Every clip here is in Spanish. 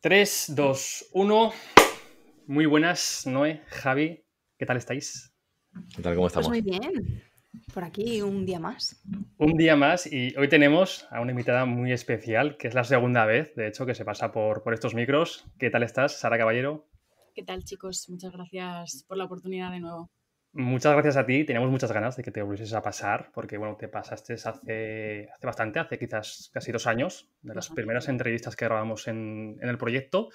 3, 2, 1. Muy buenas, Noé, Javi. ¿Qué tal estáis? ¿Qué tal? ¿Cómo pues estamos? muy bien. Por aquí un día más. Un día más y hoy tenemos a una invitada muy especial, que es la segunda vez, de hecho, que se pasa por, por estos micros. ¿Qué tal estás, Sara Caballero? ¿Qué tal, chicos? Muchas gracias por la oportunidad de nuevo. Muchas gracias a ti. Teníamos muchas ganas de que te volvieses a pasar, porque bueno, te pasaste hace, bastante, hace quizás casi dos años, de las primeras entrevistas que grabamos en, el proyecto.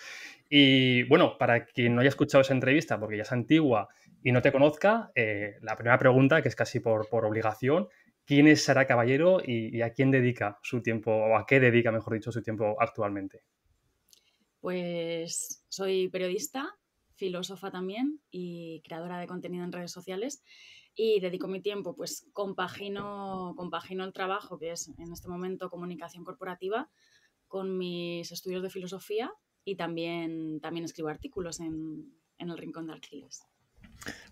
Y bueno, para quien no haya escuchado esa entrevista, porque ya es antigua y no te conozca, eh, la primera pregunta, que es casi por, obligación, ¿quién es Sara Caballero y a quién dedica su tiempo, o a qué dedica, mejor dicho, su tiempo actualmente? Pues soy periodista, filósofa también y creadora de contenido en redes sociales y dedico mi tiempo, pues compagino, compagino el trabajo, que es en este momento comunicación corporativa, con mis estudios de filosofía y también, también escribo artículos en, en el Rincón de Arquiles.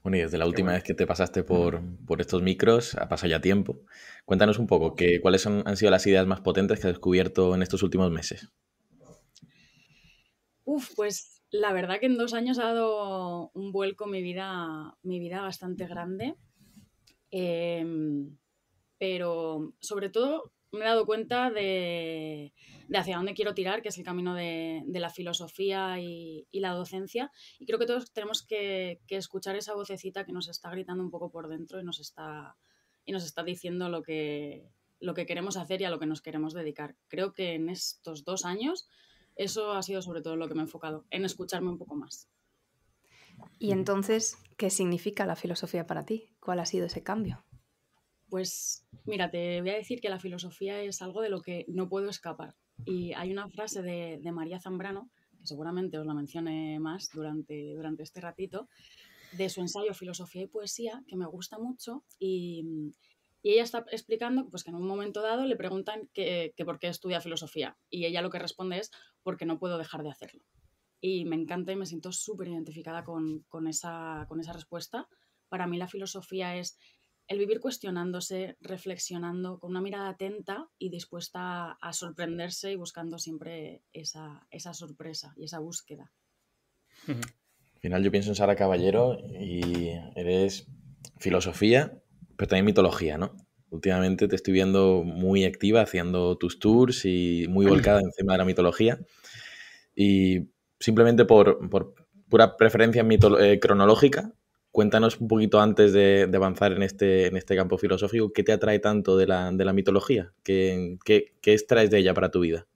Bueno, y desde la última vez que te pasaste por, por, estos micros, ha pasado ya tiempo. Cuéntanos un poco, que, ¿cuáles son, han sido las ideas más potentes que has descubierto en estos últimos meses? Uf, pues la verdad que en dos años ha dado un vuelco mi vida, mi vida bastante grande. Em, pero sobre todo me he dado cuenta de, hacia dónde quiero tirar, que es el camino de, la filosofía y, la docencia. Y creo que todos tenemos que, escuchar esa vocecita que nos está gritando un poco por dentro y nos está, y nos está diciendo lo que, lo que queremos hacer y a lo que nos queremos dedicar. Creo que en estos dos años eso ha sido sobre todo lo que me he enfocado, en escucharme un poco más. Y entonces, ¿qué significa la filosofía para ti? ¿Cuál ha sido ese cambio? Pues mira, te voy a decir que la filosofía es algo de lo que no puedo escapar. Y hay una frase de, María Zambrano, que seguramente os la mencioné más durante, durante este ratito, de su ensayo Filosofía y Poesía, que me gusta mucho y, y ella está explicando pues, que en un momento dado le preguntan que, que por qué estudia filosofía. Y ella lo que responde es porque no puedo dejar de hacerlo. Y me encanta y me siento súper identificada con, esa, con esa respuesta. Para mí la filosofía es el vivir cuestionándose, reflexionando, con una mirada atenta y dispuesta a sorprenderse y buscando siempre esa, esa sorpresa y esa búsqueda. Al final yo pienso en Sara Caballero y eres filosofía, pero también mitología, ¿no? Últimamente te estoy viendo muy activa haciendo tus tours y muy volcada encima de la mitología. Y simplemente por, pura preferencia eh, cronológica, cuéntanos un poquito antes de, avanzar en este, en este campo filosófico, ¿qué te atrae tanto de la, mitología? ¿Qué, qué, extraes de ella para tu vida?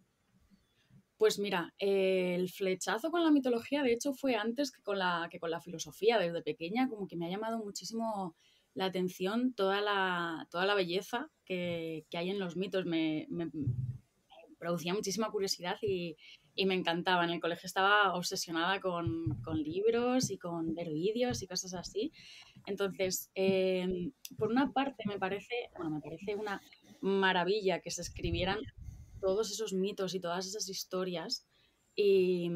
Pues mira, eh, el flechazo con la mitología, de hecho, fue antes con la, que con la filosofía. Desde pequeña, como que me ha llamado muchísimo la atención toda la, toda la belleza que, hay en los mitos. Me, producía muchísima curiosidad y, me encantaba. En el colegio estaba obsesionada con, libros y con ver vídeos y cosas así. Entonces, em, por una parte me parece, me parece una maravilla que se escribieran todos esos mitos y todas esas historias y,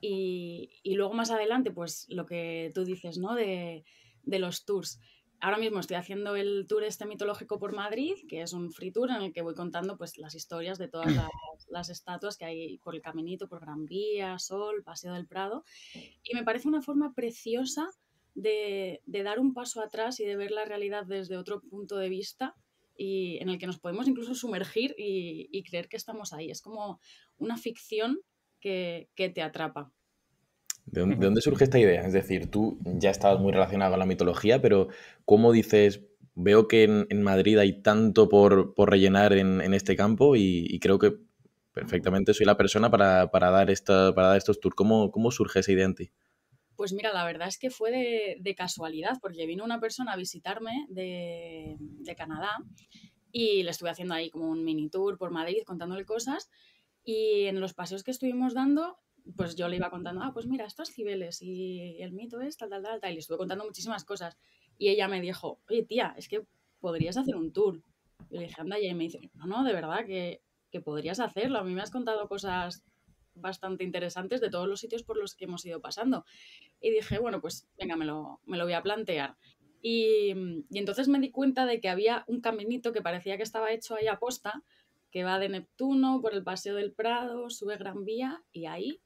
y luego más adelante, pues lo que tú dices, ¿no? De, de los tours. Ahora mismo estoy haciendo el tour este mitológico por Madrid, que es un free tour en el que voy contando pues, las historias de todas las, estatuas que hay por el caminito, por Gran Vía, Sol, Paseo del Prado. Y me parece una forma preciosa de, dar un paso atrás y de ver la realidad desde otro punto de vista y en el que nos podemos incluso sumergir y, creer que estamos ahí. Es como una ficción que te atrapa. ¿De, dónde surge esta idea? Es decir, tú ya estabas muy relacionado con la mitología, pero ¿cómo dices, veo que en, Madrid hay tanto por, por rellenar en, en, este campo y, creo que perfectamente soy la persona para, para, dar, esta, para estos tours? ¿Cómo, ¿Cómo surge esa idea en ti? Pues mira, la verdad es que fue de, de casualidad, porque vino una persona a visitarme de, de Canadá y le estuve haciendo ahí como un mini tour por Madrid contándole cosas y en los paseos que estuvimos dando pues yo le iba contando, ah, pues mira, esto es Cibeles y el mito es tal, tal, tal, tal, y le estuve contando muchísimas cosas. Y ella me dijo, oye, tía, es que podrías hacer un tour. Y le dije, anda, y me dice, no, no, de verdad que, podrías hacerlo. A mí me has contado cosas bastante interesantes de todos los sitios por los que hemos ido pasando. Y dije, bueno, pues venga, me lo, voy a plantear. Y, mm, y, entonces me di cuenta de que había un caminito que parecía que estaba hecho ahí a posta, que va de Neptuno por el Paseo del Prado, sube Gran Vía y ahí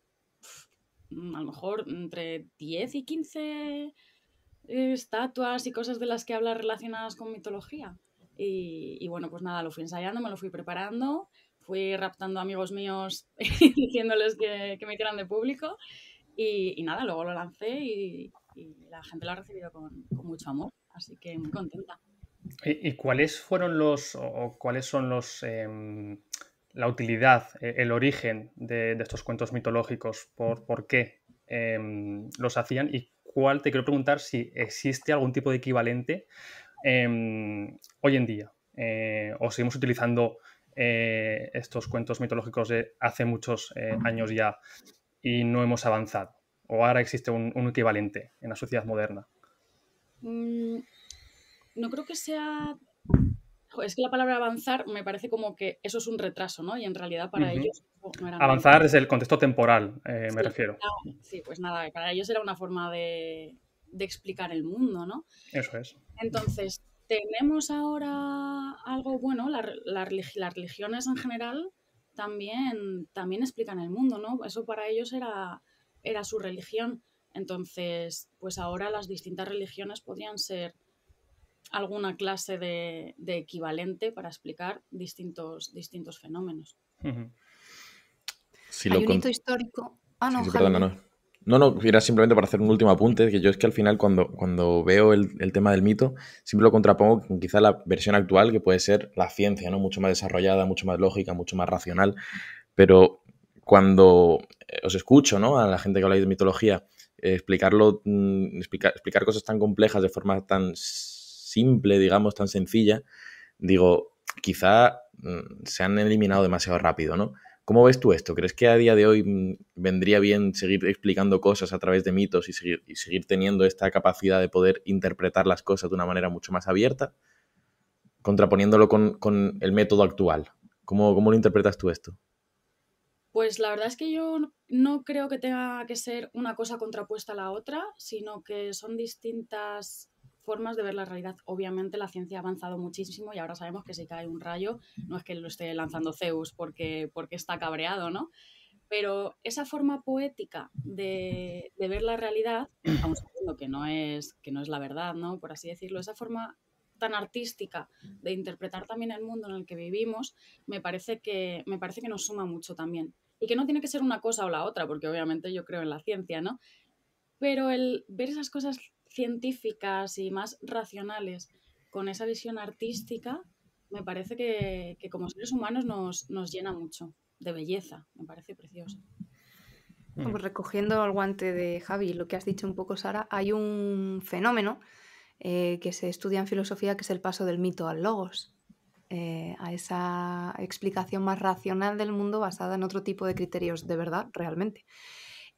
Mm, a lo mejor entre 10 y 15 eh, estatuas y cosas de las que habla relacionadas con mitología. Y, bueno, pues nada, lo fui ensayando, me lo fui preparando, fui raptando amigos míos diciéndoles que, me quieran de público y, nada, luego lo lancé y, la gente lo ha recibido con, mucho amor, así que muy contenta. Eh, ¿Y, cuáles fueron los, o, cuáles son los, em, la utilidad, eh, el origen de, estos cuentos mitológicos, por, por qué em, los hacían y cuál te quiero preguntar si existe algún tipo de equivalente em, hoy en día. Eh, o seguimos utilizando eh, estos cuentos mitológicos de hace muchos años ya y no hemos avanzado. O ahora existe un, equivalente en la sociedad moderna. Mm, no creo que sea es que la palabra avanzar me parece como que eso es un retraso, ¿no? Y en realidad para ellos... avanzar es el contexto temporal, eh, me refiero. sí, pues nada, para ellos era una forma de, explicar el mundo, ¿no? Eso es. Entonces, tenemos ahora algo bueno, las religiones en general también, también explican el mundo, ¿no? Eso para ellos era, era su religión. Entonces, pues ahora las distintas religiones podrían ser alguna clase de, equivalente para explicar distintos, distintos fenómenos. Hay un hito histórico. Ah, no, no. No, era simplemente para hacer un último apunte, que yo es que al final cuando, cuando veo el, tema del mito, siempre lo contrapongo con quizá la versión actual, que puede ser la ciencia, ¿no? Mucho más desarrollada, mucho más lógica, mucho más racional. Pero cuando eh, os escucho, ¿no? A la gente que habláis de mitología, eh, explicarlo, mm, explicar cosas tan complejas de forma tan simple, digamos, tan sencilla, digo, quizá mm, se han eliminado demasiado rápido, ¿no? ¿Cómo ves tú esto? ¿Crees que a día de hoy mm, vendría bien seguir explicando cosas a través de mitos y seguir, teniendo esta capacidad de poder interpretar las cosas de una manera mucho más abierta, contraponiéndolo con, el método actual? ¿Cómo, ¿Cómo lo interpretas tú esto? Pues la verdad es que yo no creo que tenga que ser una cosa contrapuesta a la otra, sino que son distintas formas de ver la realidad. Obviamente la ciencia ha avanzado muchísimo y ahora sabemos que si cae un rayo no es que lo esté lanzando Zeus porque, porque está cabreado, ¿no? Pero esa forma poética de, ver la realidad, que no, es, que no es la verdad, ¿no? Por así decirlo, esa forma tan artística de interpretar también el mundo en el que vivimos, me parece que, me parece que nos suma mucho también. Y que no tiene que ser una cosa o la otra, porque obviamente yo creo en la ciencia, ¿no? Pero el ver esas cosas científicas y más racionales con esa visión artística, me parece que, que como seres humanos nos, nos, llena mucho de belleza, me parece precioso. Pues recogiendo el guante de Javi, lo que has dicho un poco, Sara, hay un fenómeno eh, que se estudia en filosofía que es el paso del mito al logos, eh, a esa explicación más racional del mundo basada en otro tipo de criterios de verdad, realmente.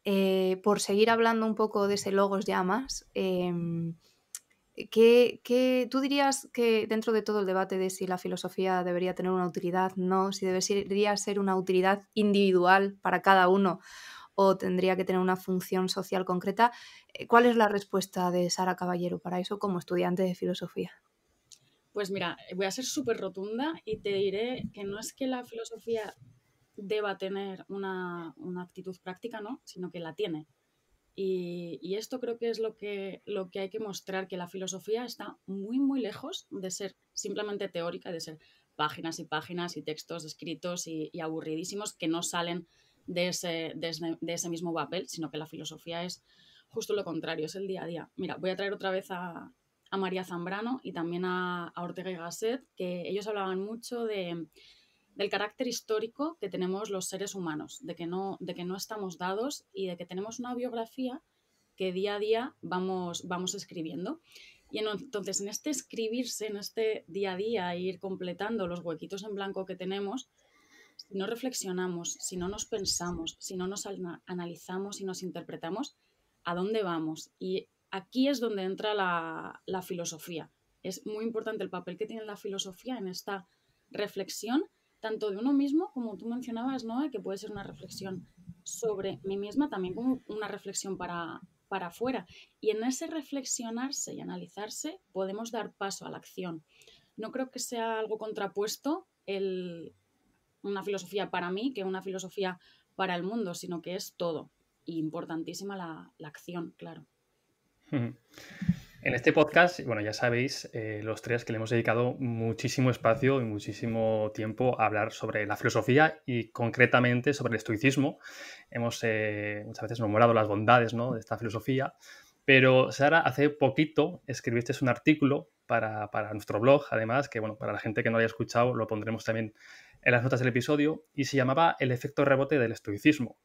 Eh, por seguir hablando un poco de ese Logos Llamas, eh, em, tú dirías que dentro de todo el debate de si la filosofía debería tener una utilidad, no, si debería ser una utilidad individual para cada uno o tendría que tener una función social concreta, eh, ¿cuál es la respuesta de Sara Caballero para eso como estudiante de filosofía? Pues mira, voy a ser súper rotunda y te diré que no es que la filosofía deba tener una, actitud práctica, ¿no? sino que la tiene. Y, esto creo que es lo que, lo que hay que mostrar, que la filosofía está muy, muy lejos de ser simplemente teórica, de ser páginas y páginas y textos escritos y, aburridísimos que no salen de ese, de ese, mismo papel, sino que la filosofía es justo lo contrario, es el día a día. Mira, voy a traer otra vez a, María Zambrano y también a, a Ortega y Gasset, que ellos hablaban mucho de, del carácter histórico que tenemos los seres humanos, de que no, estamos dados y de que tenemos una biografía que día a día vamos, escribiendo. Y entonces, en este escribirse, en este día a día, ir completando los huequitos en blanco que tenemos, si no reflexionamos, si no nos pensamos, si no nos analizamos y nos interpretamos, ¿a dónde vamos? Y aquí es donde entra la filosofía. Es muy importante el papel que tiene la filosofía en esta reflexión tanto de uno mismo, como tú mencionabas, ¿no? que puede ser una reflexión sobre mí misma, también como una reflexión para, para afuera. Y en ese reflexionarse y analizarse podemos dar paso a la acción. No creo que sea algo contrapuesto una filosofía para mí que una filosofía para el mundo, sino que es todo. Y importantísima la, la acción, claro. En este podcast, bueno, ya sabéis eh, los tres que le hemos dedicado muchísimo espacio y muchísimo tiempo a hablar sobre la filosofía y concretamente sobre el estoicismo. Hemos eh, muchas veces nombrado las bondades ¿no? de esta filosofía, pero Sara, hace poquito escribiste un artículo para, nuestro blog, además, que bueno, para la gente que no haya escuchado, lo pondremos también en las notas del episodio, y se llamaba El efecto rebote del estoicismo.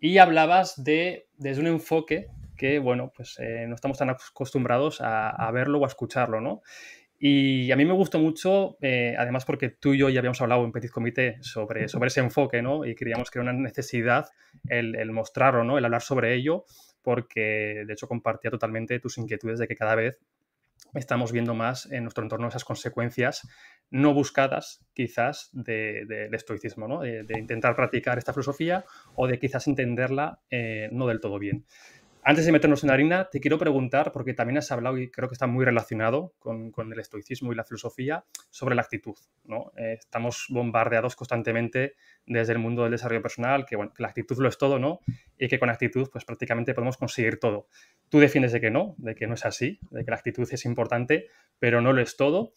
Y hablabas de, desde un enfoque que, bueno, pues eh, no estamos tan acostumbrados a, verlo o a escucharlo, ¿no? Y a mí me gustó mucho, eh, además porque tú y yo ya habíamos hablado en Petit Comité sobre, sobre ese enfoque, ¿no? Y queríamos que era una necesidad el, mostrarlo, ¿no? El hablar sobre ello, porque de hecho compartía totalmente tus inquietudes de que cada vez estamos viendo más en nuestro entorno esas consecuencias no buscadas quizás del estoicismo, ¿no? de, intentar practicar esta filosofía o de quizás entenderla eh, no del todo bien. Antes de meternos en harina, te quiero preguntar, porque también has hablado y creo que está muy relacionado con, el estoicismo y la filosofía, sobre la actitud. ¿no? Eh, estamos bombardeados constantemente desde el mundo del desarrollo personal, que, bueno, la actitud lo es todo, ¿no? Y que con actitud pues prácticamente podemos conseguir todo. Tú defiendes de que no, de que no es así, de que la actitud es importante, pero no lo es todo.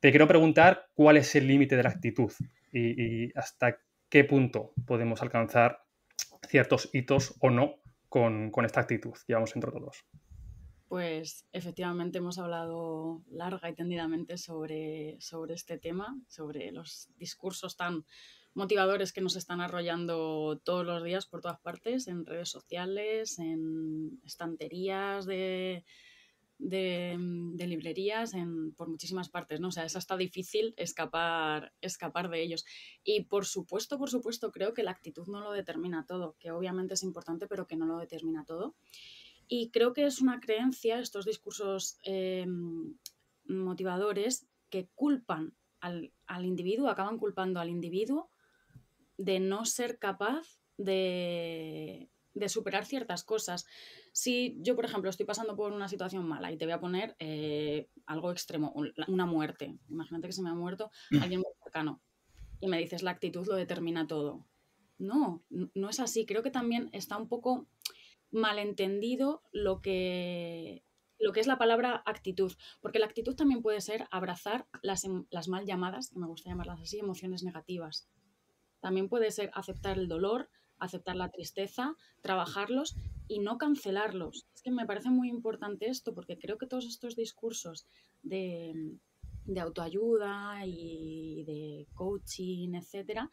Te quiero preguntar cuál es el límite de la actitud y, y hasta qué punto podemos alcanzar ciertos hitos o no con, esta actitud, digamos, entre todos. Pues efectivamente hemos hablado larga y tendidamente sobre, sobre este tema, sobre los discursos tan motivadores que nos están arrollando todos los días por todas partes, en redes sociales, en estanterías de, Mm, de, librerías en, por muchísimas partes, ¿no? O sea, es hasta difícil escapar, escapar de ellos. Y por supuesto, por supuesto, creo que la actitud no lo determina todo, que obviamente es importante, pero que no lo determina todo. Y creo que es una creencia, estos discursos eh, motivadores, que culpan al individuo, acaban culpando al individuo de no ser capaz de de superar ciertas cosas. Si yo, por ejemplo, estoy pasando por una situación mala y te voy a poner eh, algo extremo, una muerte, imagínate que se me ha muerto mm. alguien muy cercano y me dices la actitud lo determina todo. No, no es así. Creo que también está un poco malentendido lo que, lo que es la palabra actitud, porque la actitud también puede ser abrazar las, em, las mal llamadas, que me gusta llamarlas así, emociones negativas. También puede ser aceptar el dolor, aceptar la tristeza, trabajarlos y no cancelarlos. Es que me parece muy importante esto porque creo que todos estos discursos de, autoayuda y de coaching, etcétera,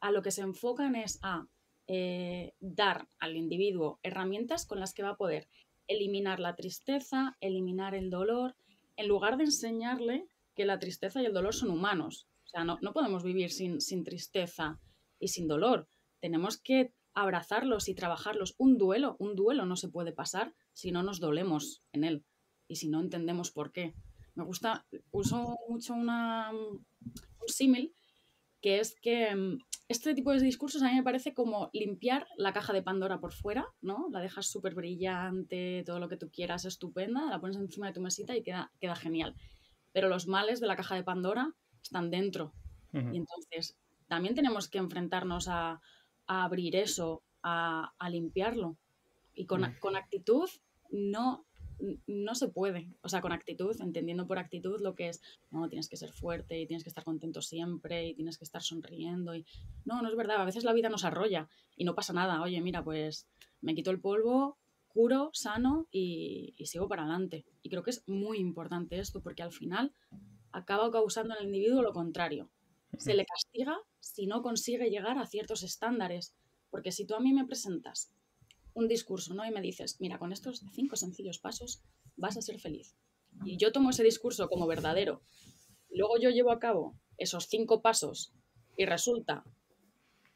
a lo que se enfocan es a eh, dar al individuo herramientas con las que va a poder eliminar la tristeza, eliminar el dolor, en lugar de enseñarle que la tristeza y el dolor son humanos. O sea, no, podemos vivir sin, sin tristeza y sin dolor tenemos que abrazarlos y trabajarlos. Un duelo, un duelo no se puede pasar si no nos dolemos en él y si no entendemos por qué. Me gusta, uso mucho una, un símil que es que mm, este tipo de discursos a mí me parece como limpiar la caja de Pandora por fuera, ¿no? La dejas súper brillante, todo lo que tú quieras, estupenda, la pones encima de tu mesita y queda, queda genial. Pero los males de la caja de Pandora están dentro. Y entonces también tenemos que enfrentarnos a, a abrir eso, a, limpiarlo. Y mm. con, actitud no, no se puede. O sea, con actitud, entendiendo por actitud lo que es, no, tienes que ser fuerte y tienes que estar contento siempre y tienes que estar sonriendo. Y... No, no es verdad. A veces la vida nos arrolla y no pasa nada. Oye, mira, pues me quito el polvo, curo, sano y, y sigo para adelante. Y creo que es muy importante esto porque al final acaba causando en el individuo lo contrario se le castiga si no consigue llegar a ciertos estándares. Porque si tú a mí me presentas un discurso ¿no? y me dices, mira, con estos cinco sencillos pasos vas a ser feliz. Y yo tomo ese discurso como verdadero. Luego yo llevo a cabo esos cinco pasos y resulta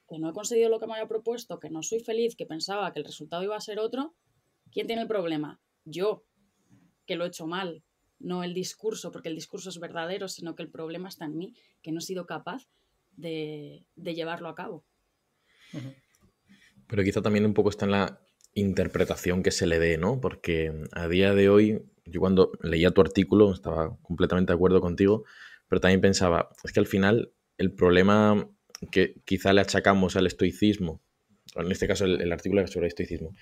que no he conseguido lo que me había propuesto, que no soy feliz, que pensaba que el resultado iba a ser otro. ¿Quién tiene el problema? Yo, que lo he hecho mal, no el discurso, porque el discurso es verdadero, sino que el problema está en mí, que no he sido capaz de, llevarlo a cabo. Pero quizá también un poco está en la interpretación que se le dé, ¿no? Porque a día de hoy, yo cuando leía tu artículo estaba completamente de acuerdo contigo, pero también pensaba, es que al final el problema que quizá le achacamos al estoicismo, en este caso el, artículo artículo sobre estoicismo,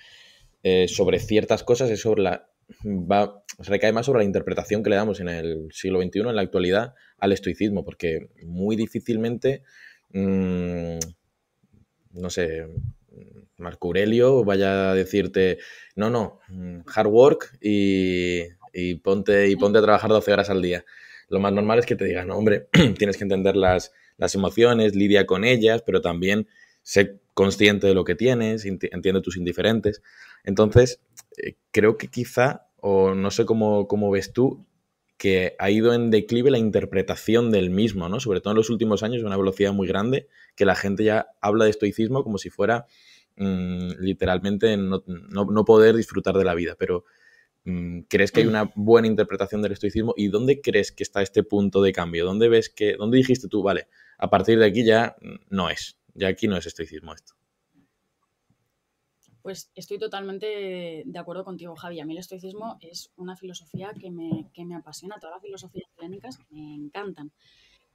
eh, sobre ciertas cosas es sobre la va, recae más sobre la interpretación que le damos en el siglo XXI, en la actualidad, al estoicismo, porque muy difícilmente, mm, no sé, Marco Aurelio vaya a decirte, no, no, hard work y, ponte, y ponte a trabajar 12 horas al día. Lo más normal es que te digan, no, hombre, tienes que entender las, las emociones, lidia con ellas, pero también sé consciente de lo que tienes, entiende tus indiferentes. Entonces, eh, creo que quizá, o no sé cómo, cómo ves tú, que ha ido en declive la interpretación del mismo, ¿no? Sobre todo en los últimos años, a una velocidad muy grande, que la gente ya habla de estoicismo como si fuera mm, literalmente no, no, poder disfrutar de la vida. Pero, mm, ¿crees que hay una buena interpretación del estoicismo? ¿Y dónde crees que está este punto de cambio? ¿Dónde ves que, dónde dijiste tú, vale, a partir de aquí ya no es? Y aquí no es estoicismo esto. Pues estoy totalmente de acuerdo contigo, Javi. A mí el estoicismo es una filosofía que me, que me apasiona. Todas las filosofías clínicas me encantan.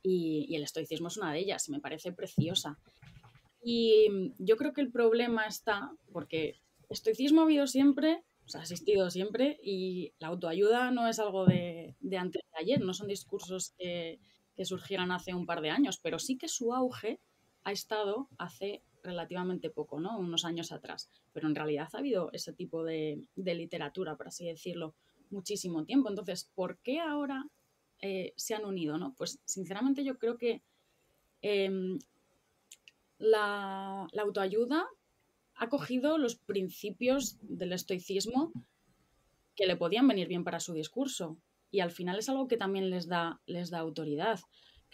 Y, el estoicismo es una de ellas me parece preciosa. Y yo creo que el problema está porque estoicismo ha habido siempre, o sea, ha existido siempre, y la autoayuda no es algo de, de antes de ayer, no son discursos que, que surgieran hace un par de años, pero sí que su auge ha estado hace relativamente poco, ¿no? Unos años atrás. Pero en realidad ha habido ese tipo de, literatura, por así decirlo, muchísimo tiempo. Entonces, ¿por qué ahora eh, se han unido, ¿no? Pues sinceramente yo creo que em, la, autoayuda ha cogido los principios del estoicismo que le podían venir bien para su discurso. Y al final es algo que también les da, les da autoridad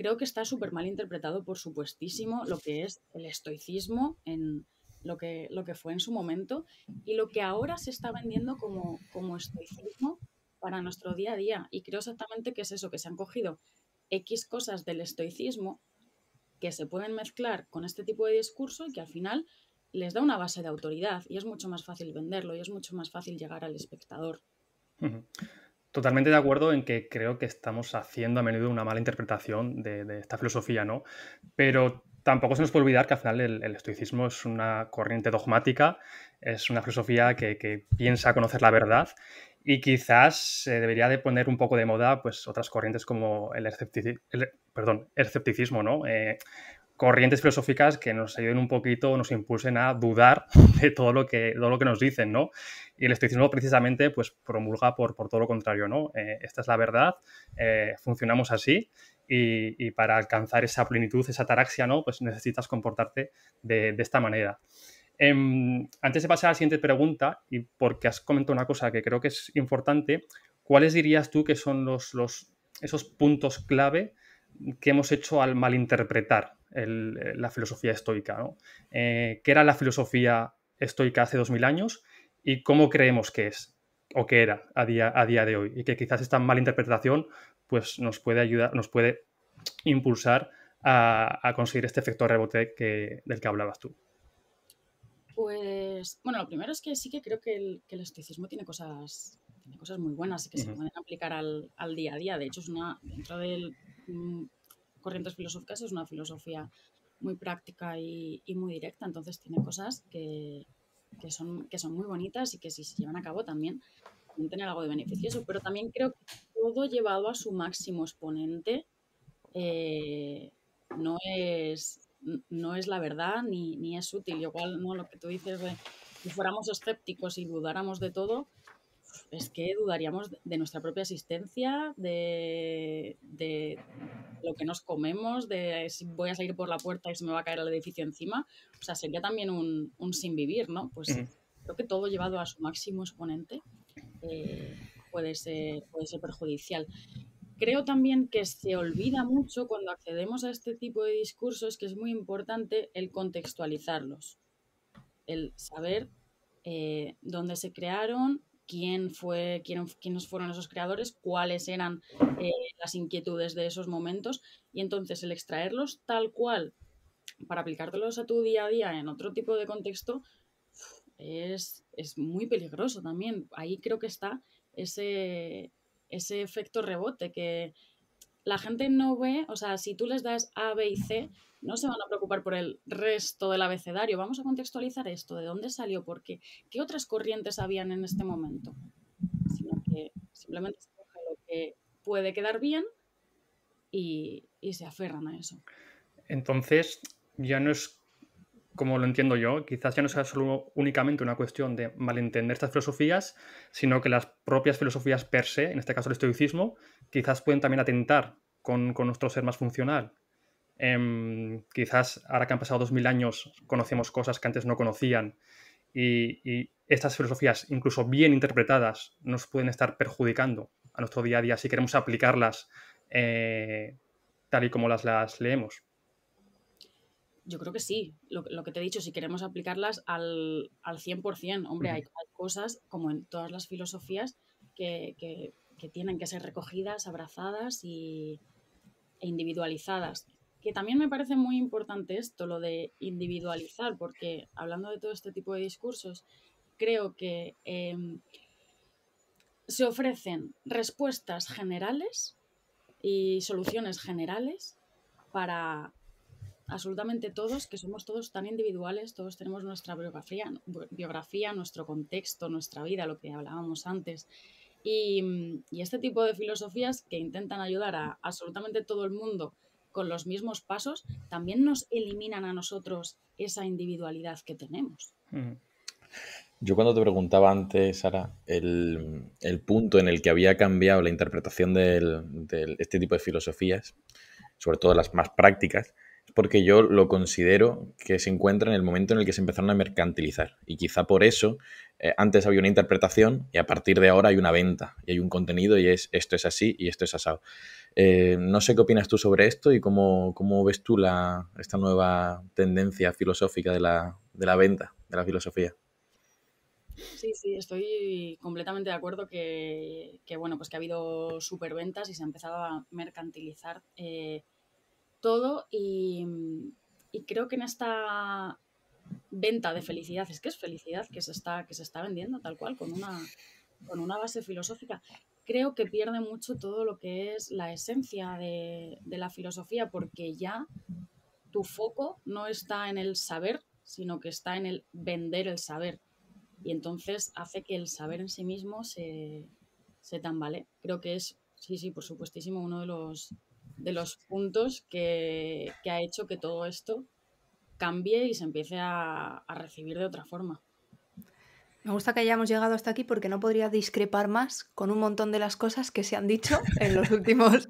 creo que está súper mal interpretado, por supuestísimo, lo que es el estoicismo en lo que, lo que fue en su momento y lo que ahora se está vendiendo como, como estoicismo para nuestro día a día. Y creo exactamente que es eso, que se han cogido X cosas del estoicismo que se pueden mezclar con este tipo de discurso y que al final les da una base de autoridad y es mucho más fácil venderlo y es mucho más fácil llegar al espectador. Totalmente de acuerdo en que creo que estamos haciendo a menudo una mala interpretación de, esta filosofía, ¿no? Pero tampoco se nos puede olvidar que al final el, estoicismo es una corriente dogmática, es una filosofía que, piensa conocer la verdad y quizás se debería de poner un poco de moda pues otras corrientes como el, perdón, escepticismo, ¿no? Eh, corrientes filosóficas que nos ayuden un poquito, nos impulsen a dudar de todo lo que, lo que nos dicen, ¿no? Y el estoicismo precisamente pues promulga por, todo lo contrario, ¿no? Eh, esta es la verdad, eh, funcionamos así y, para alcanzar esa plenitud, esa taraxia, ¿no? Pues necesitas comportarte de, esta manera. Em, antes de pasar a la siguiente pregunta, y porque has comentado una cosa que creo que es importante, ¿cuáles dirías tú que son los, esos puntos clave que hemos hecho al malinterpretar eh, la filosofía estoica. ¿no? Eh, ¿Qué era la filosofía estoica hace 2000 años y cómo creemos que es o que era a día, a día de hoy? Y que quizás esta mala interpretación pues, nos puede ayudar, nos puede impulsar a, conseguir este efecto rebote del que hablabas tú. Pues, bueno, lo primero es que sí que creo que el, estoicismo tiene cosas, cosas muy buenas que se pueden aplicar al, al, día a día. De hecho, es una, dentro del mm, corrientes filosóficas es una filosofía muy práctica y, muy directa, entonces tiene cosas que, son, que son muy bonitas y que si se llevan a cabo también pueden tener algo de beneficioso, pero también creo que todo llevado a su máximo exponente eh, no, es, no es la verdad ni, ni es útil. Igual no lo que tú dices de si fuéramos escépticos y dudáramos de todo, es que dudaríamos de nuestra propia existencia, de, lo que nos comemos, de si voy a salir por la puerta y se me va a caer el edificio encima. O sea, sería también un, un sin vivir, ¿no? Pues creo que todo llevado a su máximo exponente eh, puede, ser, puede ser perjudicial. Creo también que se olvida mucho cuando accedemos a este tipo de discursos que es muy importante el contextualizarlos, el saber eh, dónde se crearon, quién fue, quién, quiénes fueron esos creadores, cuáles eran eh, las inquietudes de esos momentos. Y entonces el extraerlos tal cual para aplicártelos a tu día a día en otro tipo de contexto es, es muy peligroso también. Ahí creo que está ese, ese efecto rebote que, la gente no ve, o sea, si tú les das A, B y C, no se van a preocupar por el resto del abecedario. Vamos a contextualizar esto, de dónde salió, por qué, qué otras corrientes habían en este momento. Sino que simplemente se coge lo que puede quedar bien y, y se aferran a eso. Entonces, ya no es como lo entiendo yo, quizás ya no sea solo únicamente una cuestión de malentender estas filosofías, sino que las propias filosofías per se, en este caso el estoicismo, quizás pueden también atentar con, nuestro ser más funcional. Em, quizás ahora que han pasado 2000 años conocemos cosas que antes no conocían y, estas filosofías, incluso bien interpretadas, nos pueden estar perjudicando a nuestro día a día si queremos aplicarlas eh, tal y como las, las leemos. Yo creo que sí, lo, que te he dicho, si queremos aplicarlas al, al 100%, hombre, hay, cosas como en todas las filosofías que, tienen que ser recogidas, abrazadas y, e individualizadas. Que también me parece muy importante esto, lo de individualizar, porque hablando de todo este tipo de discursos, creo que em, se ofrecen respuestas generales y soluciones generales para absolutamente todos, que somos todos tan individuales, todos tenemos nuestra biografía, biografía nuestro contexto, nuestra vida, lo que hablábamos antes. Y, este tipo de filosofías que intentan ayudar a absolutamente todo el mundo con los mismos pasos, también nos eliminan a nosotros esa individualidad que tenemos. Yo cuando te preguntaba antes, Sara, el, el, punto en el que había cambiado la interpretación de este tipo de filosofías, sobre todo las más prácticas, porque yo lo considero que se encuentra en el momento en el que se empezaron a mercantilizar. Y quizá por eso eh, antes había una interpretación y a partir de ahora hay una venta y hay un contenido y es esto es así y esto es asado. Eh, no sé qué opinas tú sobre esto y cómo, ves tú la, esta nueva tendencia filosófica de la, venta, de la filosofía. Sí, sí, estoy completamente de acuerdo que, bueno, pues que ha habido superventas y se ha empezado a mercantilizar eh, todo mm, y, creo que en esta venta de felicidad, es que es felicidad que se está, que se está vendiendo tal cual, con una, con una base filosófica. Creo que pierde mucho todo lo que es la esencia de, la filosofía, porque ya tu foco no está en el saber, sino que está en el vender el saber. Y entonces hace que el saber en sí mismo se, se tambalee. Creo que es, sí, sí, por supuestísimo, uno de los, de los puntos que, que, ha hecho que todo esto cambie y se empiece a, a recibir de otra forma. Me gusta que hayamos llegado hasta aquí porque no podría discrepar más con un montón de las cosas que se han dicho en los últimos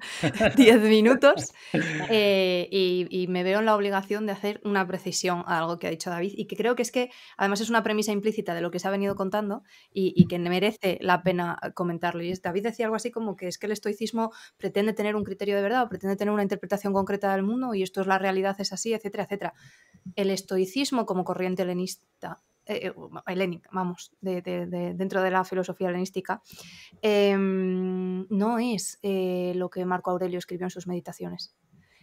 10 minutos eh, y, me veo en la obligación de hacer una precisión a algo que ha dicho David y que creo que es que además es una premisa implícita de lo que se ha venido contando y, que merece la pena comentarlo. Y David decía algo así como que es que el estoicismo pretende tener un criterio de verdad o pretende tener una interpretación concreta del mundo y esto es la realidad, es así, etcétera, etcétera. El estoicismo como corriente helenista eh, vamos, dentro de la filosofía helenística, em, no es eh, lo que Marco Aurelio escribió en sus meditaciones.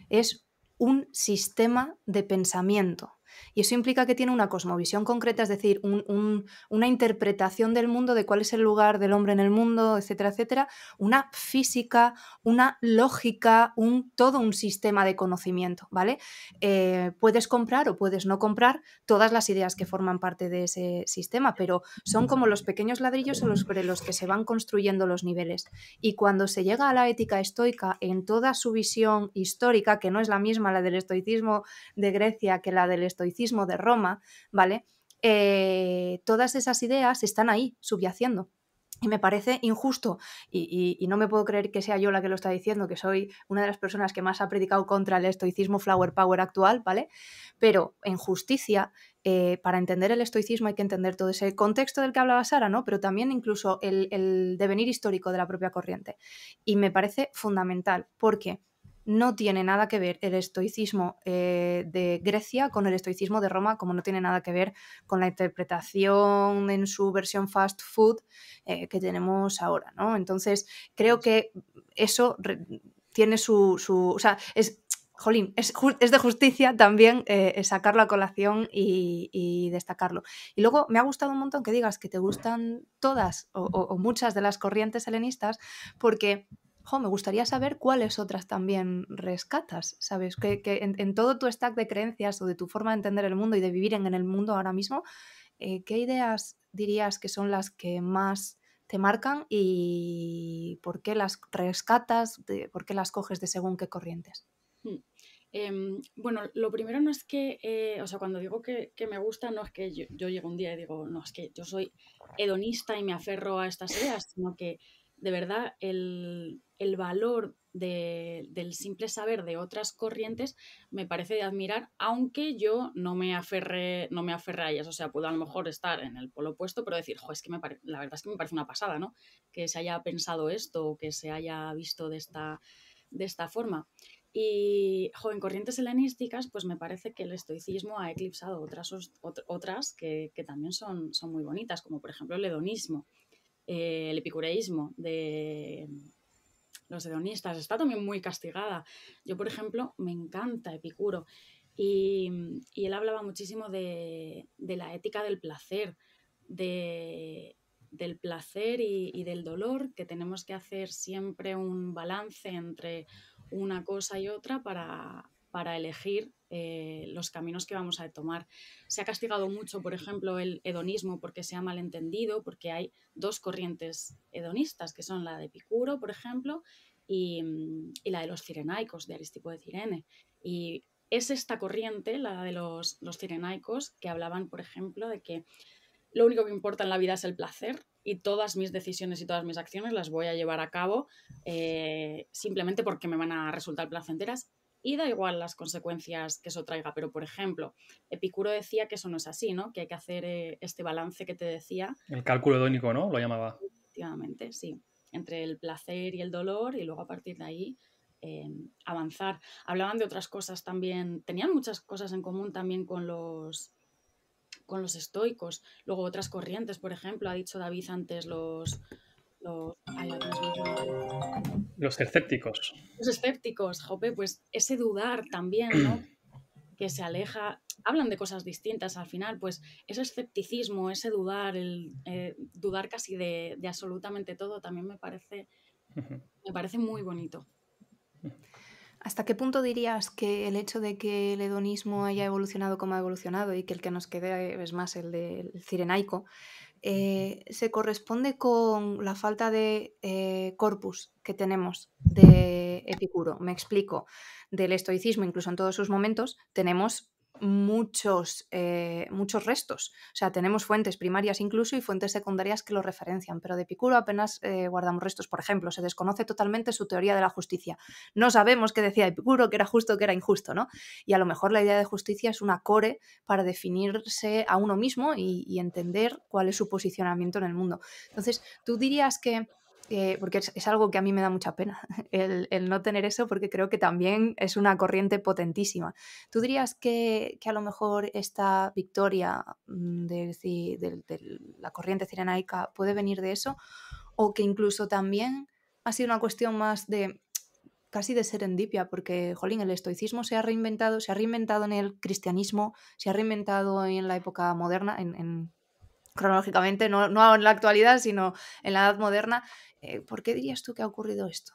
Es un sistema de pensamiento y eso implica que tiene una cosmovisión concreta, es decir, una interpretación del mundo, de cuál es el lugar del hombre en el mundo, etcétera, etcétera, una física, una lógica, un, todo un sistema de conocimiento, ¿vale? Eh, puedes comprar o puedes no comprar todas las ideas que forman parte de ese sistema, pero son como los pequeños ladrillos sobre los que se van construyendo los niveles. Y cuando se llega a la ética estoica en toda su visión histórica, que no es la misma la del estoicismo de Grecia que la del estoicismo, estoicismo de Roma, ¿vale? Eh, todas esas ideas están ahí, subyaciendo. Y me parece injusto, y, no me puedo creer que sea yo la que lo está diciendo, que soy una de las personas que más ha predicado contra el estoicismo flower power actual, ¿vale? Pero en justicia, eh, para entender el estoicismo hay que entender todo ese contexto del que hablaba Sara, ¿no? Pero también incluso el, el devenir histórico de la propia corriente. Y me parece fundamental, porque no tiene nada que ver el estoicismo eh, de Grecia con el estoicismo de Roma, como no tiene nada que ver con la interpretación en su versión fast food eh, que tenemos ahora, ¿no? Entonces, creo que eso tiene su, O sea, es... Jolín, es, de justicia también eh, sacar la a colación y, destacarlo. Y luego me ha gustado un montón que digas que te gustan todas o muchas de las corrientes helenistas, porque me gustaría saber cuáles otras también rescatas, ¿sabes? Que, en, todo tu stack de creencias o de tu forma de entender el mundo y de vivir en, el mundo ahora mismo, eh, ¿qué ideas dirías que son las que más te marcan y por qué las rescatas, por qué las coges de según qué corrientes? Hmm. Em, bueno, lo primero no es que, eh, o sea, cuando digo que, me gusta, no es que yo, yo llego un día y digo, no, es que yo soy hedonista y me aferro a estas ideas, sino que de verdad el, el valor del simple saber de otras corrientes me parece de admirar, aunque yo no me aferré, no me a ellas. O sea, puedo a lo mejor estar en el polo opuesto, pero decir, jo, es que me la verdad es que me parece una pasada, ¿no? Que se haya pensado esto o que se haya visto de esta, de esta forma. Y jo, en corrientes helenísticas, pues me parece que el estoicismo ha eclipsado otras, otras que, también son, son muy bonitas, como por ejemplo el hedonismo, eh, el epicureísmo de, los hedonistas, está también muy castigada. Yo, por ejemplo, me encanta Epicuro y, él hablaba muchísimo de, la ética del placer, del placer y, del dolor, que tenemos que hacer siempre un balance entre una cosa y otra para, para elegir eh, los caminos que vamos a tomar. Se ha castigado mucho, por ejemplo, el hedonismo porque se ha malentendido, porque hay dos corrientes hedonistas, que son la de Picuro, por ejemplo, mm, y, la de los cirenaicos, de Aristipo de Cirene. Y es esta corriente, la de los, los cirenaicos, que hablaban, por ejemplo, de que lo único que importa en la vida es el placer y todas mis decisiones y todas mis acciones las voy a llevar a cabo eh, simplemente porque me van a resultar placenteras y da igual las consecuencias que eso traiga. Pero, por ejemplo, Epicuro decía que eso no es así, ¿no? Que hay que hacer eh, este balance que te decía. El cálculo hedónico, ¿no? Lo llamaba. Efectivamente, sí. Entre el placer y el dolor y luego a partir de ahí eh, avanzar. Hablaban de otras cosas también, tenían muchas cosas en común también con los con los estoicos, luego otras corrientes, por ejemplo, ha dicho David antes los, los, escépticos. Los escépticos, Jope, pues ese dudar también, ¿no? que se aleja, hablan de cosas distintas al final, pues ese escepticismo, ese dudar, el eh, dudar casi de, absolutamente todo, también me parece, me parece muy bonito. ¿Hasta qué punto dirías que el hecho de que el hedonismo haya evolucionado como ha evolucionado y que el que nos quede es más el del cirenaico, eh, se corresponde con la falta de eh, corpus que tenemos de Epicuro. Me explico, del estoicismo, incluso en todos sus momentos, tenemos muchos, eh, muchos restos. O sea, tenemos fuentes primarias incluso y fuentes secundarias que lo referencian, pero de Epicuro apenas eh, guardamos restos. Por ejemplo, se desconoce totalmente su teoría de la justicia. No sabemos qué decía Epicuro, que era justo, que era injusto, ¿no? Y a lo mejor la idea de justicia es una core para definirse a uno mismo y, y entender cuál es su posicionamiento en el mundo. Entonces, tú dirías que eh, porque es, algo que a mí me da mucha pena, el, no tener eso, porque creo que también es una corriente potentísima. ¿Tú dirías que, que a lo mejor esta victoria mm, de, la corriente cirenaica puede venir de eso? ¿O que incluso también ha sido una cuestión más de casi de serendipia, porque, jolín, el estoicismo se ha reinventado, se ha reinventado en el cristianismo, se ha reinventado en la época moderna, en, cronológicamente, no, no, en la actualidad, sino en la edad moderna, eh, ¿Por qué dirías tú que ha ocurrido esto?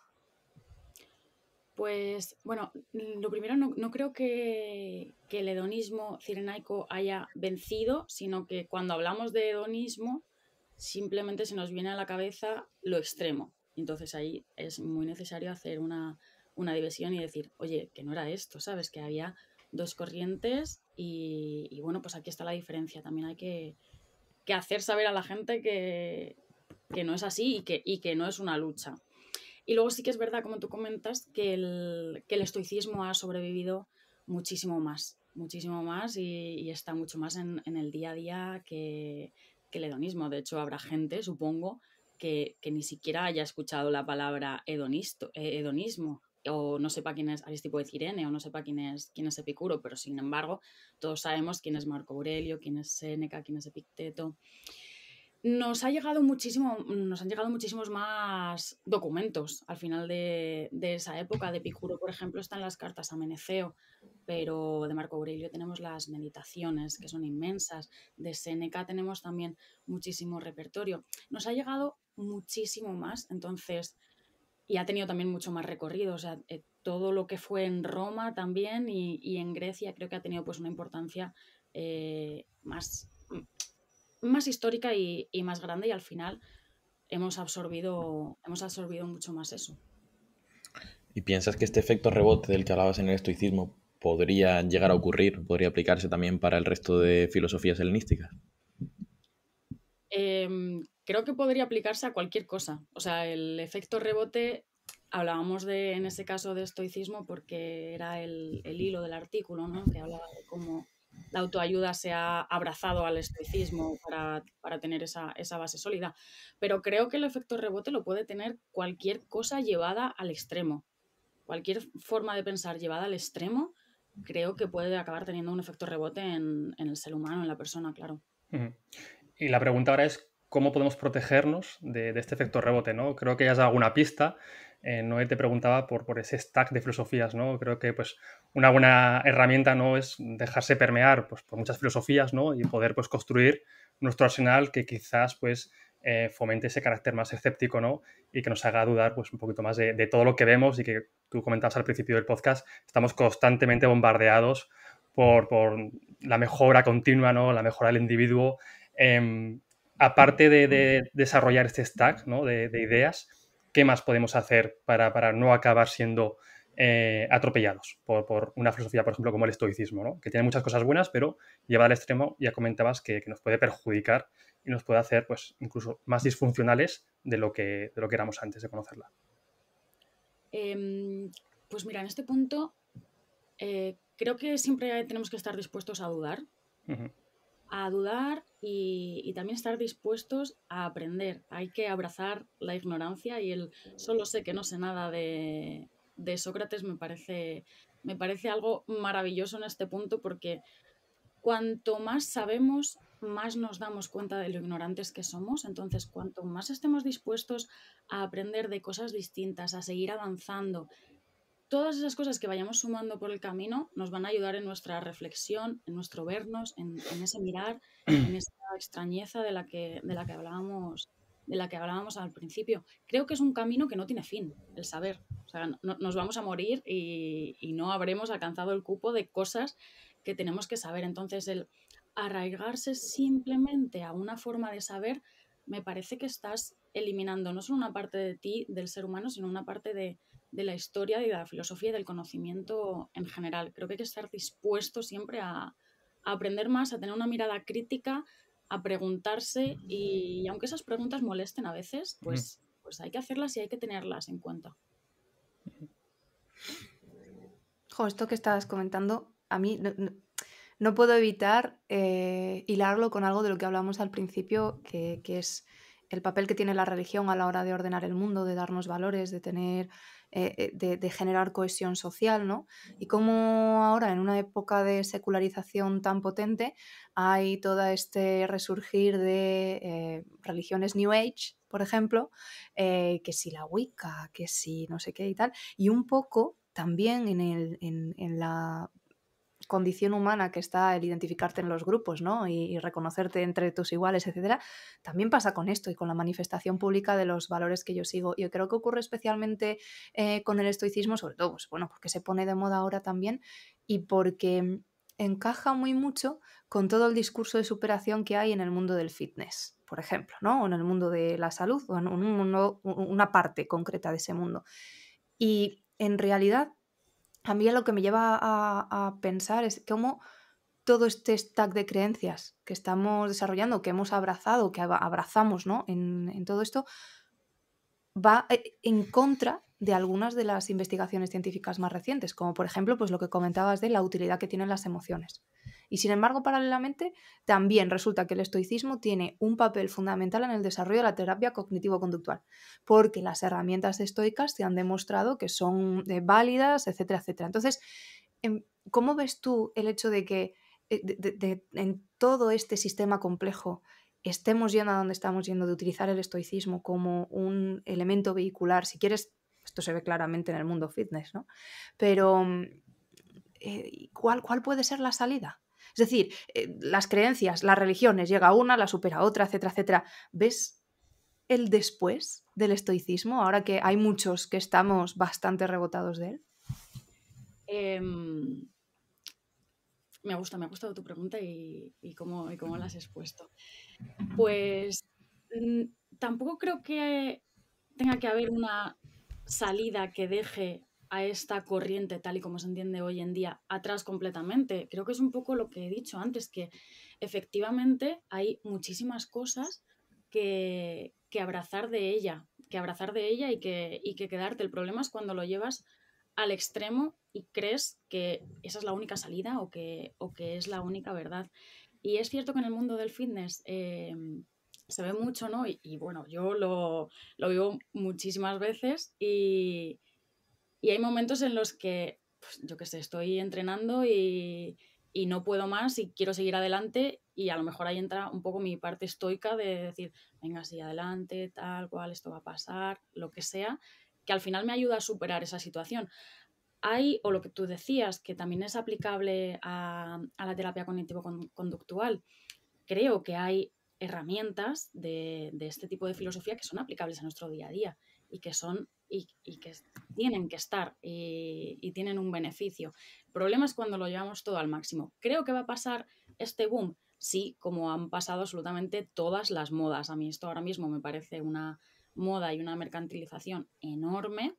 Pues bueno, mm, lo primero no, creo que, el hedonismo cirenaico haya vencido, sino que cuando hablamos de hedonismo simplemente se nos viene a la cabeza lo extremo. Entonces ahí es muy necesario hacer una, una división y decir, oye, que no era esto, ¿sabes? Que había dos corrientes y, bueno, pues aquí está la diferencia. También hay que hacer saber a la gente que, que no es así y que, no es una lucha. Y luego sí que es verdad, como tú comentas, que el, estoicismo ha sobrevivido muchísimo más, muchísimo más y, está mucho más en, el día a día que, el hedonismo. De hecho, habrá gente, supongo, que, ni siquiera haya escuchado la palabra eh, hedonismo o no sepa quién es Aristipo de Cirene o no sepa quién es, quién es Epicuro, pero sin embargo todos sabemos quién es Marco Aurelio, quién es Séneca, quién es Epicteto. Nos, ha llegado muchísimo, nos han llegado muchísimos más documentos al final de, esa época. De Picuro, por ejemplo, están las cartas a Meneceo, pero de Marco Aurelio tenemos las meditaciones, que son inmensas. De Seneca tenemos también muchísimo repertorio. Nos ha llegado muchísimo más, entonces, y ha tenido también mucho más recorrido. O sea, eh, todo lo que fue en Roma también y, en Grecia creo que ha tenido pues una importancia eh, más más histórica y, más grande y al final hemos absorbido, hemos absorbido mucho más eso. ¿Y piensas que este efecto rebote del que hablabas en el estoicismo podría llegar a ocurrir, podría aplicarse también para el resto de filosofías helenísticas? Em, creo que podría aplicarse a cualquier cosa. O sea, el efecto rebote, hablábamos de, en ese caso de estoicismo porque era el, hilo del artículo, ¿no? Que hablaba de cómo la autoayuda se ha abrazado al estoicismo para, tener esa, base sólida. Pero creo que el efecto rebote lo puede tener cualquier cosa llevada al extremo. Cualquier forma de pensar llevada al extremo, creo que puede acabar teniendo un efecto rebote en, el ser humano, en la persona, claro. Y la pregunta ahora es, ¿cómo podemos protegernos de, este efecto rebote? ¿no? Creo que ya has alguna pista, eh, Noé te preguntaba por, ese stack de filosofías, ¿no? Creo que pues una buena herramienta, ¿no? Es dejarse permear pues, por muchas filosofías, ¿no? Y poder pues construir nuestro arsenal que quizás pues eh, fomente ese carácter más escéptico, ¿no? Y que nos haga dudar pues un poquito más de, todo lo que vemos y que tú comentabas al principio del podcast, estamos constantemente bombardeados por, la mejora continua, La mejora del individuo. Em, aparte de, desarrollar este stack de ideas, qué más podemos hacer para, no acabar siendo eh, atropellados por, una filosofía, por ejemplo, como el estoicismo, que tiene muchas cosas buenas, pero lleva al extremo, ya comentabas que, nos puede perjudicar y nos puede hacer pues, incluso más disfuncionales de lo, que, éramos antes de conocerla. Em, pues mira, en este punto eh, creo que siempre tenemos que estar dispuestos a dudar a dudar y, también estar dispuestos a aprender. Hay que abrazar la ignorancia y el solo sé que no sé nada de, de Sócrates me parece, me parece algo maravilloso en este punto porque cuanto más sabemos, más nos damos cuenta de lo ignorantes que somos. Entonces, cuanto más estemos dispuestos a aprender de cosas distintas, a seguir avanzando, todas esas cosas que vayamos sumando por el camino nos van a ayudar en nuestra reflexión, en nuestro vernos, en, ese mirar, en esa extrañeza de la que, de la que hablábamos de la que hablábamos al principio. Creo que es un camino que no tiene fin, el saber. O sea, nos vamos a morir y, y, no habremos alcanzado el cupo de cosas que tenemos que saber. Entonces, el arraigarse simplemente a una forma de saber, me parece que estás eliminando no solo una parte de ti, del ser humano, sino una parte de, de la historia y de la filosofía y del conocimiento en general. Creo que hay que estar dispuesto siempre a, aprender más, a tener una mirada crítica, a preguntarse y, aunque esas preguntas molesten a veces, pues, pues hay que hacerlas y hay que tenerlas en cuenta. Jo, esto que estabas comentando, a mí no, puedo evitar eh, hilarlo con algo de lo que hablamos al principio, que, que es el papel que tiene la religión a la hora de ordenar el mundo, de darnos valores, de tener eh, eh, de, generar cohesión social, ¿no? Y cómo ahora, en una época de secularización tan potente, hay todo este resurgir de eh, religiones New Age, por ejemplo, que si la Wicca, que si no sé qué y tal, y un poco también en, en, en la condición humana que está el identificarte en los grupos, ¿no? Y, reconocerte entre tus iguales, etcétera, también pasa con esto y con la manifestación pública de los valores que yo sigo. Yo creo que ocurre especialmente eh, con el estoicismo, sobre todo, pues, bueno, porque se pone de moda ahora también y porque encaja muy mucho con todo el discurso de superación que hay en el mundo del fitness, por ejemplo, ¿no? O en el mundo de la salud, o en un mundo, una parte concreta de ese mundo. Y en realidad a mí lo que me lleva a, pensar es cómo todo este stack de creencias que estamos desarrollando, que hemos abrazado, que abrazamos ¿no? en todo esto, va eh, en contra de algunas de las investigaciones científicas más recientes, como por ejemplo pues lo que comentabas de la utilidad que tienen las emociones. Y sin embargo, paralelamente, también resulta que el estoicismo tiene un papel fundamental en el desarrollo de la terapia cognitivo-conductual, porque las herramientas estoicas se han demostrado que son eh, válidas, etcétera, etcétera. Entonces, em, ¿cómo ves tú el hecho de que eh, en todo este sistema complejo estemos yendo a donde estamos yendo, de utilizar el estoicismo como un elemento vehicular, si quieres esto se ve claramente en el mundo fitness, ¿no? Pero, mm, eh, ¿cuál, ¿cuál puede ser la salida? Es decir, eh, las creencias, las religiones, llega una, la supera otra, etcétera, etcétera. ¿Ves el después del estoicismo, ahora que hay muchos que estamos bastante rebotados de él? Em, me gusta, me ha gustado tu pregunta y, cómo, y cómo la has expuesto. Pues tampoco creo que tenga que haber una salida que deje a esta corriente tal y como se entiende hoy en día atrás completamente. Creo que es un poco lo que he dicho antes, que efectivamente hay muchísimas cosas que, que abrazar de ella, que abrazar de ella y que, y que quedarte. El problema es cuando lo llevas al extremo y crees que esa es la única salida o que, o que es la única verdad. Y es cierto que en el mundo del fitness... Eh, se ve mucho, ¿no? Y, bueno, yo lo, lo, vivo muchísimas veces y, hay momentos en los que, pues, yo que sé, estoy entrenando y, no puedo más y quiero seguir adelante y a lo mejor ahí entra un poco mi parte estoica de decir, venga, sí, adelante, tal cual, esto va a pasar, lo que sea, que al final me ayuda a superar esa situación. Hay, o lo que tú decías, que también es aplicable a, a la terapia cognitivo-conductual, creo que hay herramientas de, este tipo de filosofía que son aplicables a nuestro día a día y que son y, que tienen que estar eh, y, tienen un beneficio. El problema es cuando lo llevamos todo al máximo. Creo que va a pasar este boom, sí, como han pasado absolutamente todas las modas. A mí esto ahora mismo me parece una moda y una mercantilización enorme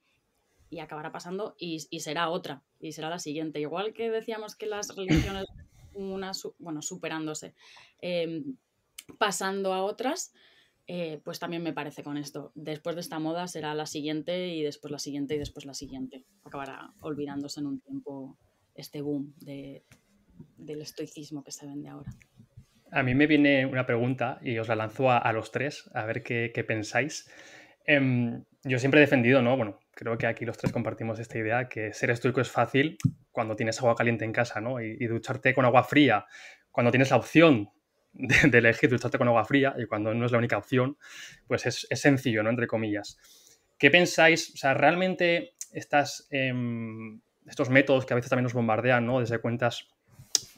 y acabará pasando y, será otra y será la siguiente. Igual que decíamos que las religiones una, bueno, superándose. Em, pasando a otras, eh, pues también me parece con esto. Después de esta moda será la siguiente y después la siguiente y después la siguiente. Acabará olvidándose en un tiempo este boom del estoicismo que se vende ahora. A mí me viene una pregunta y os la lanzo a, los tres, a ver qué, pensáis. Em, yo siempre he defendido, ¿no? Bueno, creo que aquí los tres compartimos esta idea, que ser estoico es fácil cuando tienes agua caliente en casa, ¿no? y ducharte con agua fría, cuando tienes la opción de, elegir ducharte con agua fría y cuando no es la única opción, pues es, sencillo, ¿no? Entre comillas. ¿Qué pensáis? O sea, realmente estas, em, estos métodos que a veces también nos bombardean, ¿no? Desde cuentas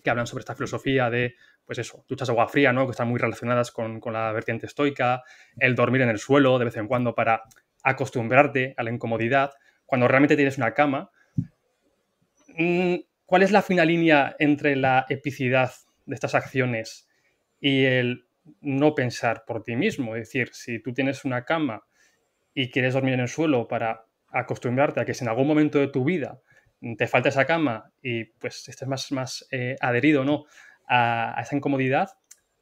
que hablan sobre esta filosofía de, pues eso, duchas agua fría, ¿no? Que están muy relacionadas con la vertiente estoica, el dormir en el suelo de vez en cuando para acostumbrarte a la incomodidad, cuando realmente tienes una cama. Mm, ¿Cuál es la fina línea entre la epicidad de estas acciones y el no pensar por ti mismo. Es decir, si tú tienes una cama y quieres dormir en el suelo para acostumbrarte a que si en algún momento de tu vida te falta esa cama y pues estés más, más eh, adherido ¿no? a, esa incomodidad,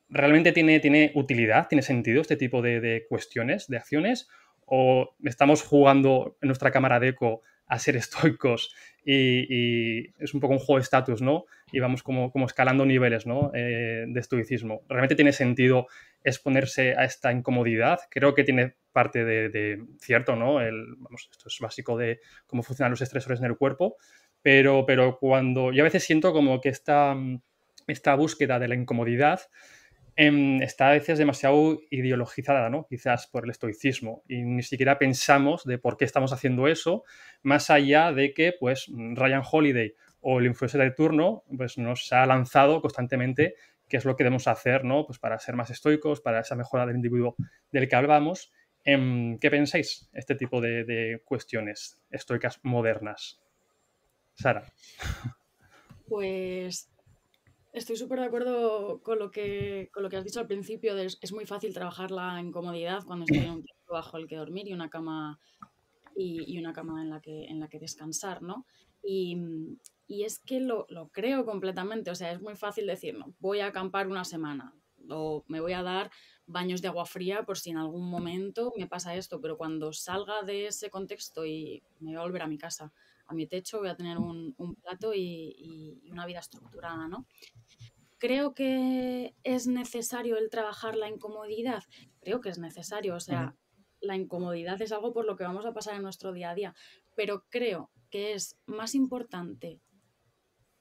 ¿realmente tiene, tiene utilidad, tiene sentido este tipo de, de cuestiones, de acciones? ¿O estamos jugando en nuestra cámara de eco a ser estoicos y, es un poco un juego de estatus, ¿no? Y vamos como, escalando niveles, ¿no? Eh, de estoicismo. Realmente tiene sentido exponerse a esta incomodidad. Creo que tiene parte de, cierto, ¿no? esto es básico de cómo funcionan los estresores en el cuerpo, pero, pero cuando yo a veces siento como que esta, esta búsqueda de la incomodidad Em, está a veces demasiado ideologizada, ¿no? Quizás por el estoicismo y ni siquiera pensamos de por qué estamos haciendo eso, más allá de que, pues, Ryan Holiday o el influencer de turno, pues, nos ha lanzado constantemente qué es lo que debemos hacer, ¿no? Pues para ser más estoicos, para esa mejora del individuo del que hablábamos. Em, ¿Qué pensáis este tipo de, de, cuestiones estoicas modernas? Sara. Pues Estoy súper de acuerdo con lo, que, con lo que has dicho al principio. es muy fácil trabajar la incomodidad cuando estoy un bajo el que dormir y una cama, y, una cama en, la que, en la que descansar, ¿no? Y, es que lo, creo completamente. O sea, es muy fácil decir, no, voy a acampar una semana o me voy a dar baños de agua fría por si en algún momento me pasa esto. Pero cuando salga de ese contexto y me voy a volver a mi casa, a mi techo, voy a tener un, plato y, una vida estructurada, ¿no? Creo que es necesario el trabajar la incomodidad. Creo que es necesario, o sea, la incomodidad es algo por lo que vamos a pasar en nuestro día a día, pero creo que es más importante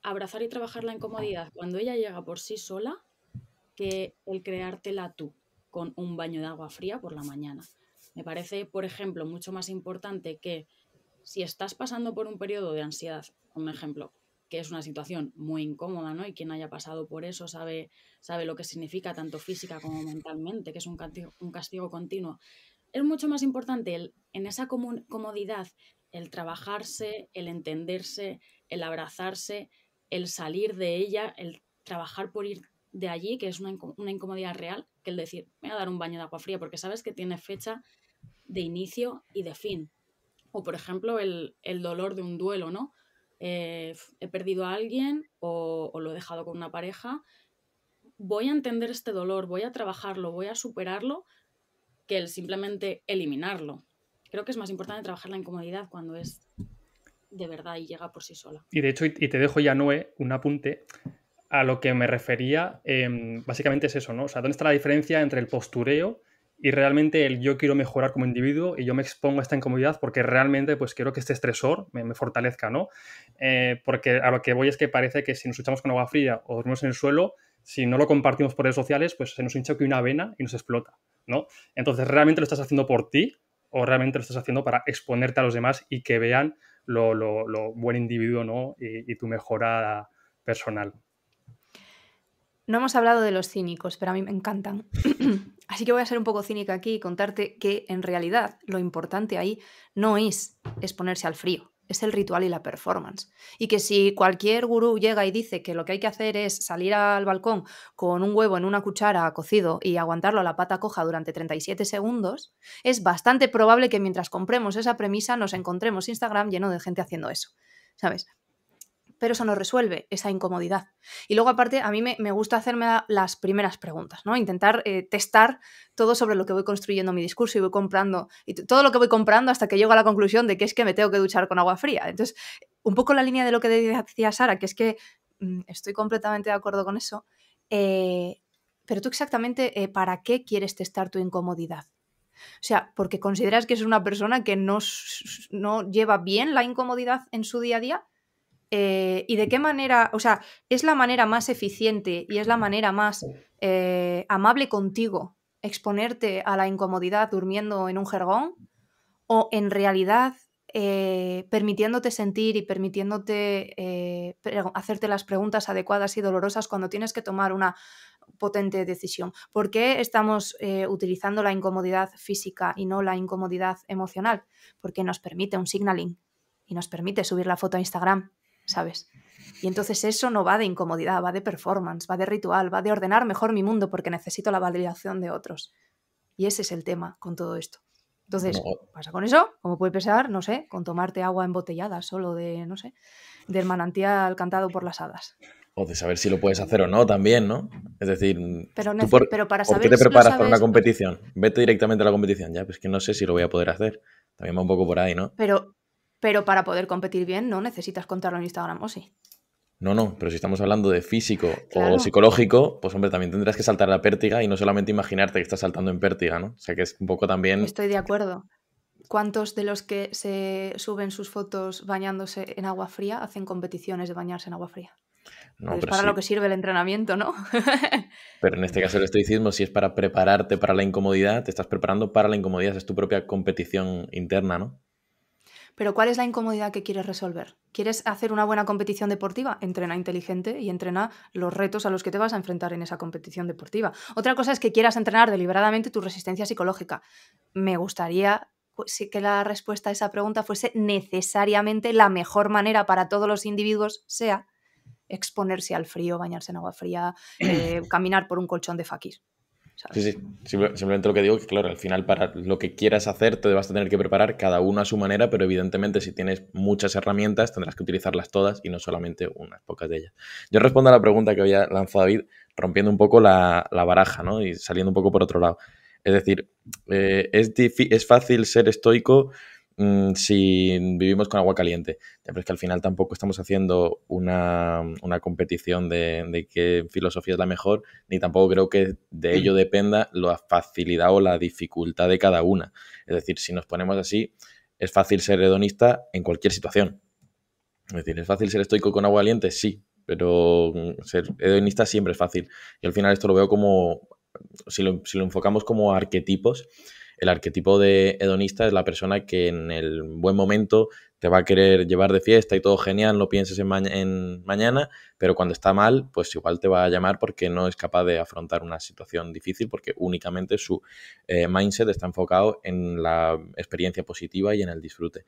abrazar y trabajar la incomodidad cuando ella llega por sí sola que el creártela tú con un baño de agua fría por la mañana. Me parece, por ejemplo, mucho más importante que si estás pasando por un periodo de ansiedad, un ejemplo, que es una situación muy incómoda, ¿no? Y quien haya pasado por eso sabe, sabe lo que significa tanto física como mentalmente, que es un castigo, continuo. Es mucho más importante en esa comodidad el trabajarse, el entenderse, el abrazarse, el salir de ella, el trabajar por ir de allí, que es una, incomodidad real, que el decir, me voy a dar un baño de agua fría, porque sabes que tiene fecha de inicio y de fin. O, por ejemplo, el, dolor de un duelo, ¿no? Eh, he perdido a alguien o, lo he dejado con una pareja. Voy a entender este dolor, voy a trabajarlo, voy a superarlo, que el simplemente eliminarlo. Creo que es más importante trabajar la incomodidad cuando es de verdad y llega por sí sola. Y de hecho, y te dejo ya, Noé, un apunte a lo que me refería, em, básicamente es eso, ¿no? O sea, ¿dónde está la diferencia entre el postureo y realmente el yo quiero mejorar como individuo y yo me expongo a esta incomodidad porque realmente pues quiero que este estresor me, fortalezca, ¿no? Eh, porque a lo que voy es que parece que si nos echamos con agua fría o dormimos en el suelo, si no lo compartimos por redes sociales, pues se nos hincha aquí una vena y nos explota, ¿no? Entonces, ¿realmente lo estás haciendo por ti o realmente lo estás haciendo para exponerte a los demás y que vean lo, lo, buen individuo, ¿no? Y, tu mejora personal. No hemos hablado de los cínicos, pero a mí me encantan. Así que voy a ser un poco cínica aquí y contarte que en realidad lo importante ahí no es exponerse al frío, es el ritual y la performance. Y que si cualquier gurú llega y dice que lo que hay que hacer es salir al balcón con un huevo en una cuchara cocido y aguantarlo a la pata coja durante 37 segundos, es bastante probable que mientras compremos esa premisa nos encontremos Instagram lleno de gente haciendo eso. ¿Sabes? pero eso no resuelve esa incomodidad. Y luego aparte, a mí me, gusta hacerme las primeras preguntas, ¿no? Intentar eh, testar todo sobre lo que voy construyendo mi discurso y voy comprando, y todo lo que voy comprando hasta que llego a la conclusión de que es que me tengo que duchar con agua fría. Entonces, un poco la línea de lo que decía Sara, que es que mm, estoy completamente de acuerdo con eso, eh, pero tú exactamente, eh, ¿para qué quieres testar tu incomodidad? O sea, porque consideras que es una persona que no lleva bien la incomodidad en su día a día, eh, ¿Y de qué manera, o sea, es la manera más eficiente y es la manera más eh, amable contigo exponerte a la incomodidad durmiendo en un jergón? ¿O en realidad eh, permitiéndote sentir y permitiéndote hacerte las preguntas adecuadas y dolorosas cuando tienes que tomar una potente decisión? ¿Por qué estamos utilizando la incomodidad física y no la incomodidad emocional? Porque nos permite un signaling y nos permite subir la foto a Instagram ¿sabes? Y entonces eso no va de incomodidad, va de performance, va de ritual, va de ordenar mejor mi mundo porque necesito la validación de otros. Y ese es el tema con todo esto. Entonces, pasa con eso? Como puede pesar, no sé, con tomarte agua embotellada solo de, no sé, del manantial cantado por las hadas. O de saber si lo puedes hacer o no también, ¿no? Es decir, pero, por, pero para saber qué te preparas para una competición? Vete directamente a la competición, ya, pues que no sé si lo voy a poder hacer. También va un poco por ahí, ¿no? Pero, pero para poder competir bien no necesitas contarlo en Instagram, ¿o sí? No, no, pero si estamos hablando de físico o psicológico, pues hombre, también tendrás que saltar la pértiga y no solamente imaginarte que estás saltando en pértiga, ¿no? O sea que es un poco también. Estoy de acuerdo. ¿Cuántos de los que se suben sus fotos bañándose en agua fría hacen competiciones de bañarse en agua fría? No, pues para lo que sirve el entrenamiento, ¿no? pero en este caso el estoicismo, si es para prepararte para la incomodidad, te estás preparando para la incomodidad, es tu propia competición interna, ¿no? Pero ¿cuál es la incomodidad que quieres resolver? ¿Quieres hacer una buena competición deportiva? Entrena inteligente y entrena los retos a los que te vas a enfrentar en esa competición deportiva. Otra cosa es que quieras entrenar deliberadamente tu resistencia psicológica. Me gustaría pues, que la respuesta a esa pregunta fuese necesariamente la mejor manera para todos los individuos sea exponerse al frío, bañarse en agua fría, eh, caminar por un colchón de fakir. Sí, sí. simplemente lo que digo es que, claro, al final para lo que quieras hacer te vas a tener que preparar cada uno a su manera, pero evidentemente si tienes muchas herramientas tendrás que utilizarlas todas y no solamente unas pocas de ellas. Yo respondo a la pregunta que había lanzado David rompiendo un poco la, baraja ¿no? y saliendo un poco por otro lado. Es decir, eh, es, es fácil ser estoico Mm, si vivimos con agua caliente. pero es que al final tampoco estamos haciendo una, competición de, de, qué filosofía es la mejor, ni tampoco creo que de ello mm. dependa la facilidad o la dificultad de cada una. Es decir, si nos ponemos así, es fácil ser hedonista en cualquier situación. Es decir, ¿es fácil ser estoico con agua caliente? Sí, pero mm, ser hedonista siempre es fácil. Y al final esto lo veo como, si lo, si lo enfocamos como arquetipos, el arquetipo de hedonista es la persona que en el buen momento te va a querer llevar de fiesta y todo genial, no pienses en, mañana, pero cuando está mal, pues igual te va a llamar porque no es capaz de afrontar una situación difícil porque únicamente su eh, mindset está enfocado en la experiencia positiva y en el disfrute.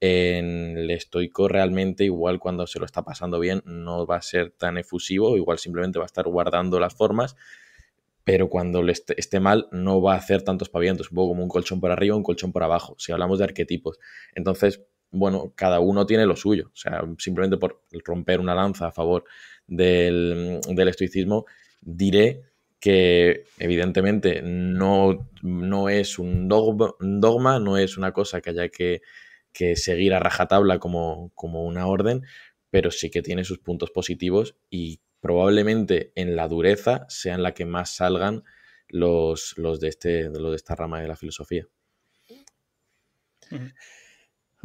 En el estoico realmente igual cuando se lo está pasando bien no va a ser tan efusivo, igual simplemente va a estar guardando las formas pero cuando le esté, mal no va a hacer tantos pavientos, un poco como un colchón por arriba, un colchón por abajo, si hablamos de arquetipos. Entonces, bueno, cada uno tiene lo suyo, o sea, simplemente por romper una lanza a favor del, estoicismo, diré que evidentemente no, no es un dogma, dogma, no es una cosa que haya que, seguir a rajatabla como, como una orden, pero sí que tiene sus puntos positivos y probablemente en la dureza sean en la que más salgan los, los, de, este, de esta rama de la filosofía.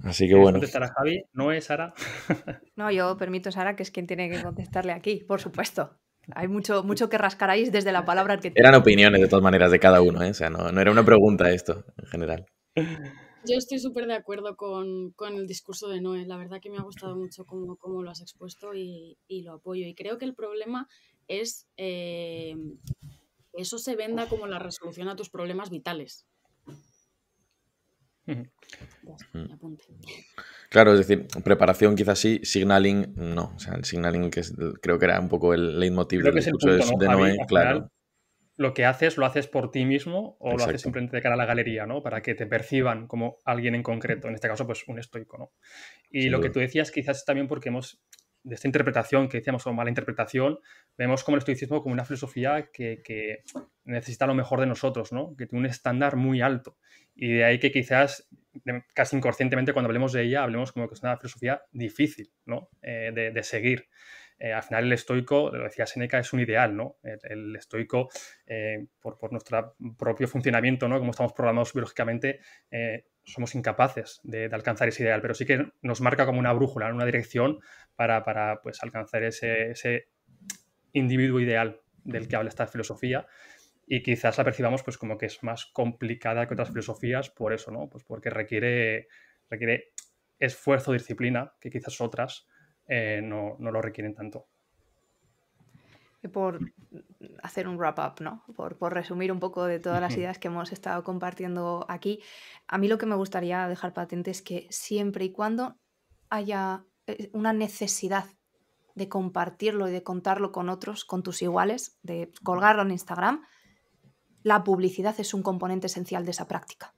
Así que bueno. ¿No es Sara? No, yo permito a Sara, que es quien tiene que contestarle aquí, por supuesto. Hay mucho, mucho que rascaráis desde la palabra que Eran opiniones, de todas maneras, de cada uno, ¿eh? O sea, no, no era una pregunta esto, en general. yo estoy súper de acuerdo con, el discurso de Noé. La verdad que me ha gustado mucho cómo, lo has expuesto y, lo apoyo. Y creo que el problema es eh, eso se venda como la resolución a tus problemas vitales. Mm. Claro, es decir, preparación quizás sí, signaling no. O sea, el signaling que creo que era un poco el leitmotiv del discurso de, Noé, claro lo que haces lo haces por ti mismo o lo haces simplemente de cara a la galería, ¿no? Para que te perciban como alguien en concreto, en este caso, pues un estoico, ¿no? Y lo que tú decías quizás también porque hemos, de esta interpretación que decíamos o mala interpretación, vemos como el estoicismo como una filosofía que, necesita lo mejor de nosotros, ¿no? Que tiene un estándar muy alto. Y de ahí que quizás, casi inconscientemente, cuando hablemos de ella, hablemos como que es una filosofía difícil, ¿no? Eh, de, de seguir. Eh, al final el estoico, lo decía Seneca, es un ideal, ¿no? El, estoico, eh, por, nuestro propio funcionamiento, ¿no? Como estamos programados biológicamente, eh, somos incapaces de, alcanzar ese ideal, pero sí que nos marca como una brújula, una dirección para, pues, alcanzar ese, individuo ideal del que habla esta filosofía. Y quizás la percibamos pues, como que es más complicada que otras filosofías por eso, ¿no? Pues porque requiere, requiere esfuerzo, disciplina, que quizás otras eh, no, lo requieren tanto. por hacer un wrap-up, ¿no? Por, por, resumir un poco de todas las ideas que hemos estado compartiendo aquí, a mí lo que me gustaría dejar patente es que siempre y cuando haya eh, una necesidad de compartirlo y de contarlo con otros, con tus iguales, de colgarlo en Instagram, la publicidad es un componente esencial de esa práctica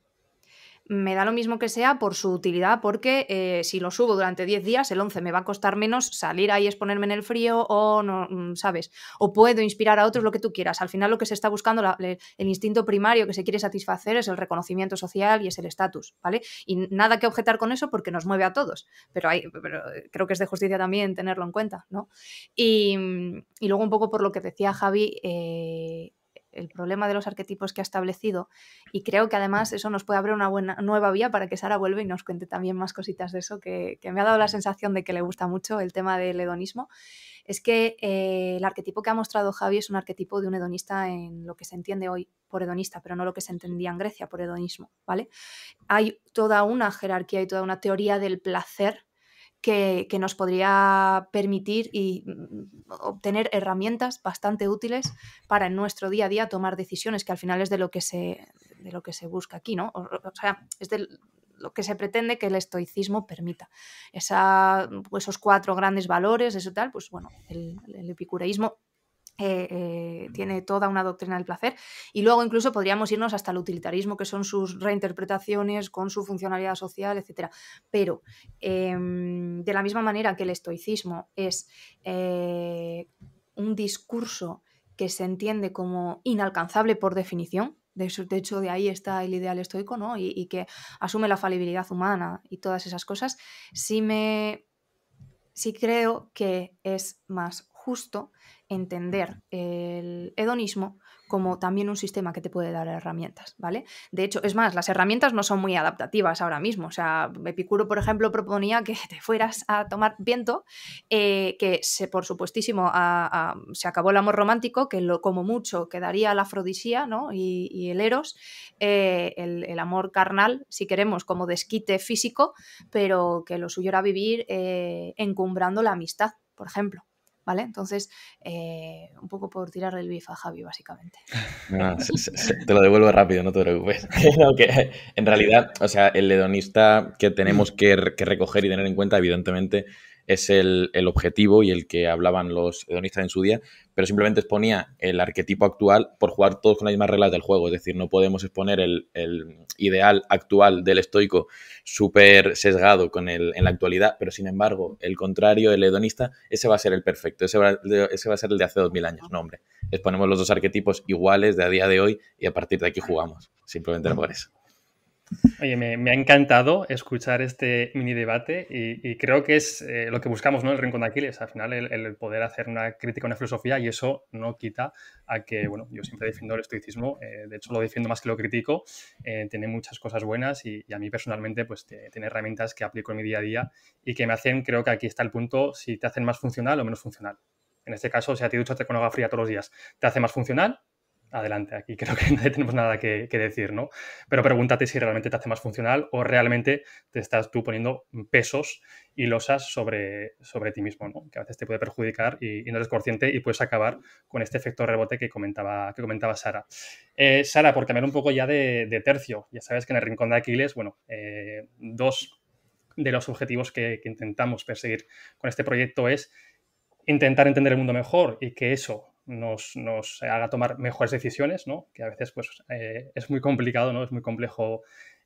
me da lo mismo que sea por su utilidad, porque eh, si lo subo durante 10 días, el 11 me va a costar menos salir ahí, exponerme en el frío o no, mm, ¿sabes? O puedo inspirar a otros lo que tú quieras. Al final lo que se está buscando, el instinto primario que se quiere satisfacer es el reconocimiento social y es el estatus, ¿vale? Y nada que objetar con eso porque nos mueve a todos, pero, hay, eh, creo que es de justicia también tenerlo en cuenta, ¿no? Y, mm, luego un poco por lo que decía Javi, eh, el problema de los arquetipos que ha establecido y creo que además eso nos puede abrir una buena, nueva vía para que Sara vuelva y nos cuente también más cositas de eso, que, me ha dado la sensación de que le gusta mucho el tema del hedonismo, es que eh, el arquetipo que ha mostrado Javi es un arquetipo de un hedonista en lo que se entiende hoy por hedonista, pero no lo que se entendía en Grecia por hedonismo, ¿vale? Hay toda una jerarquía y toda una teoría del placer que, nos podría permitir y mm, obtener herramientas bastante útiles para en nuestro día a día tomar decisiones, que al final es de lo que se, de lo que se busca aquí, ¿no? O, sea, es de lo que se pretende que el estoicismo permita. Esa, pues, esos cuatro grandes valores, eso tal, pues bueno, el, el epicureísmo eh, eh, mm. tiene toda una doctrina del placer. Y luego incluso podríamos irnos hasta el utilitarismo, que son sus reinterpretaciones con su funcionalidad social, etc. Pero em, de la misma manera que el estoicismo es eh, un discurso que se entiende como inalcanzable por definición, de, hecho, de ahí está el ideal estoico, ¿no? Y, que asume la falibilidad humana y todas esas cosas. Sí, me, sí creo que es más justo entender el hedonismo como también un sistema que te puede dar herramientas, ¿vale? De hecho, es más, las herramientas no son muy adaptativas ahora mismo. O sea, Epicuro, por ejemplo, proponía que te fueras a tomar viento, eh, que se, por supuestísimo se acabó el amor romántico, que lo, como mucho quedaría la afrodisía y, el eros, eh, el, amor carnal, si queremos, como desquite físico, pero que lo suyo era vivir eh, encumbrando la amistad, por ejemplo. ¿vale? Entonces, eh, un poco por tirar el bif a Javi, básicamente. te lo devuelvo rápido, no te preocupes. que, en realidad, o sea, el ledonista que tenemos mm. que, que recoger y tener en cuenta, evidentemente, es el, objetivo y el que hablaban los hedonistas en su día, pero simplemente exponía el arquetipo actual por jugar todos con las mismas reglas del juego. Es decir, no podemos exponer el, ideal actual del estoico súper sesgado con el, en la actualidad, pero sin embargo, el contrario, el hedonista, ese va a ser el perfecto, ese va, va a ser el de hace dos mil años. No, hombre, exponemos los dos arquetipos iguales de a día de hoy y a partir de aquí jugamos. Simplemente por eso. Oye, me, ha encantado escuchar este mini debate y, creo que es eh, lo que buscamos, ¿no? El rincón de Aquiles, al final el, poder hacer una crítica, a una filosofía y eso no quita a que, bueno, yo siempre defiendo el estoicismo, eh, de hecho lo defiendo más que lo critico, eh, tiene muchas cosas buenas y, a mí personalmente pues tiene herramientas que aplico en mi día a día y que me hacen, creo que aquí está el punto, si te hacen más funcional o menos funcional. En este caso, si sea, te duchas con agua fría todos los días, ¿te hace más funcional adelante, aquí creo que no tenemos nada que, decir, ¿no? Pero pregúntate si realmente te hace más funcional o realmente te estás tú poniendo pesos y losas sobre, sobre ti mismo, ¿no? Que a veces te puede perjudicar y, no eres consciente y puedes acabar con este efecto rebote que comentaba, que comentaba Sara. Eh, Sara, por cambiar un poco ya de, tercio, ya sabes que en el rincón de Aquiles, bueno, eh, dos de los objetivos que intentamos perseguir con este proyecto es intentar entender el mundo mejor y que eso nos, haga tomar mejores decisiones, ¿no? Que a veces pues, eh, es muy complicado, ¿no? Es muy complejo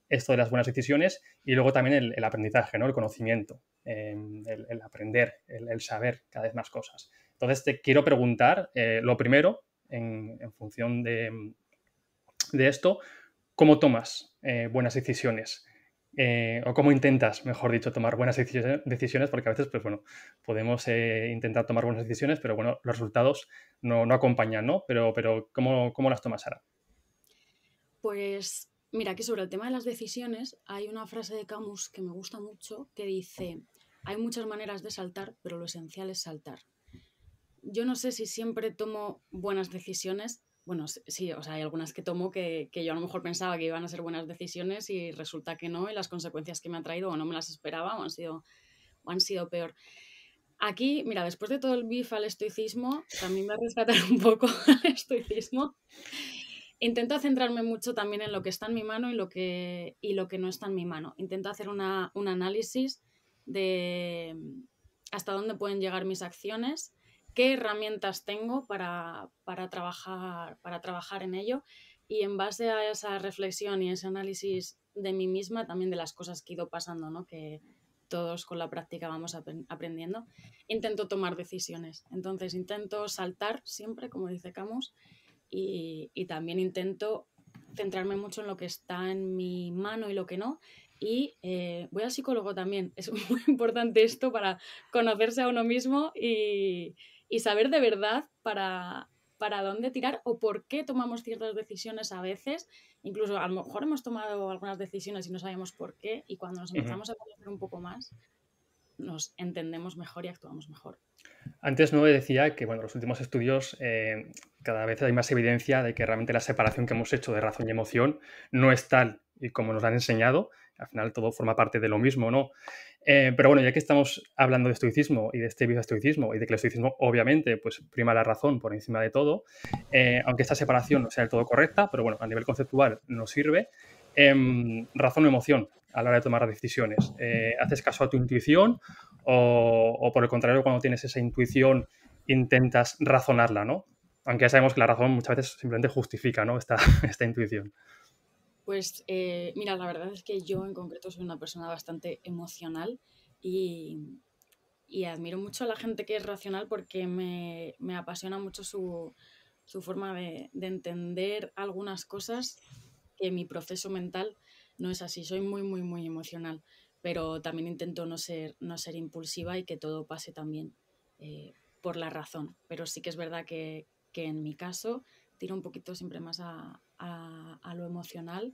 esto de las buenas decisiones. Y luego también el, aprendizaje, ¿no? El conocimiento, em, el, aprender, el, saber cada vez más cosas. Entonces te quiero preguntar, eh, lo primero, en, función de, de, esto, ¿cómo tomas eh, buenas decisiones? Eh, o cómo intentas, mejor dicho, tomar buenas decisiones, porque a veces, pues bueno, podemos eh, intentar tomar buenas decisiones, pero bueno, los resultados no, acompañan, ¿no? Pero, pero ¿cómo, las tomas, Sara? Pues mira, aquí sobre el tema de las decisiones hay una frase de Camus que me gusta mucho que dice, hay muchas maneras de saltar, pero lo esencial es saltar. Yo no sé si siempre tomo buenas decisiones, bueno, sí, o sea, hay algunas que tomo que, yo a lo mejor pensaba que iban a ser buenas decisiones y resulta que no, y las consecuencias que me ha traído o no me las esperaba o han sido, han sido peor. Aquí, mira, después de todo el bif al estoicismo, también me ha a rescatar un poco al estoicismo. Intento centrarme mucho también en lo que está en mi mano y lo que, lo que no está en mi mano. Intento hacer un análisis de mm, hasta dónde pueden llegar mis acciones qué herramientas tengo para, para, trabajar, para trabajar en ello y en base a esa reflexión y ese análisis de mí misma, también de las cosas que he ido pasando, ¿no? que todos con la práctica vamos aprendiendo, intento tomar decisiones. Entonces intento saltar siempre, como dice Camus, y, y también intento centrarme mucho en lo que está en mi mano y lo que no. Y eh, voy al psicólogo también. Es muy importante esto para conocerse a uno mismo y, y saber de verdad para, dónde tirar o por qué tomamos ciertas decisiones a veces. Incluso a lo mejor hemos tomado algunas decisiones y no sabemos por qué y cuando nos empezamos a conocer un poco más nos entendemos mejor y actuamos mejor. Antes no decía que bueno, los últimos estudios eh, cada vez hay más evidencia de que realmente la separación que hemos hecho de razón y emoción no es tal y como nos han enseñado, al final todo forma parte de lo mismo, ¿no? Eh, pero bueno, ya que estamos hablando de estoicismo y de este estoicismo y de que el estoicismo obviamente pues prima la razón por encima de todo, eh, aunque esta separación no sea del todo correcta, pero bueno, a nivel conceptual nos sirve, em, razón o emoción a la hora de tomar decisiones. Eh, ¿Haces caso a tu intuición o, por el contrario cuando tienes esa intuición intentas razonarla, ¿no? aunque ya sabemos que la razón muchas veces simplemente justifica ¿no? esta intuición. Pues eh, mira, la verdad es que yo en concreto soy una persona bastante emocional y, admiro mucho a la gente que es racional porque me, apasiona mucho su, forma de, entender algunas cosas que mi proceso mental no es así. Soy muy, muy, muy emocional, pero también intento no ser, no ser impulsiva y que todo pase también eh, por la razón. Pero sí que es verdad que, que en mi caso tiro un poquito siempre más a, a, lo emocional,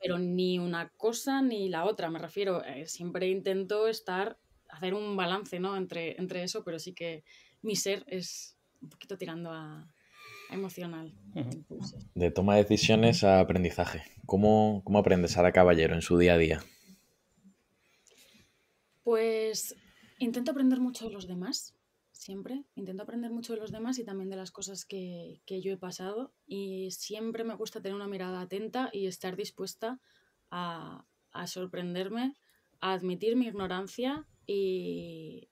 pero ni una cosa ni la otra, me refiero, eh, siempre intento estar, hacer un balance ¿no? entre, entre eso, pero sí que mi ser es un poquito tirando a, emocional. de toma de decisiones a aprendizaje, ¿cómo, cómo aprendes a la caballero en su día a día? Pues intento aprender mucho de los demás siempre. Intento aprender mucho de los demás y también de las cosas que, yo he pasado. Y siempre me gusta tener una mirada atenta y estar dispuesta a, sorprenderme, a admitir mi ignorancia y,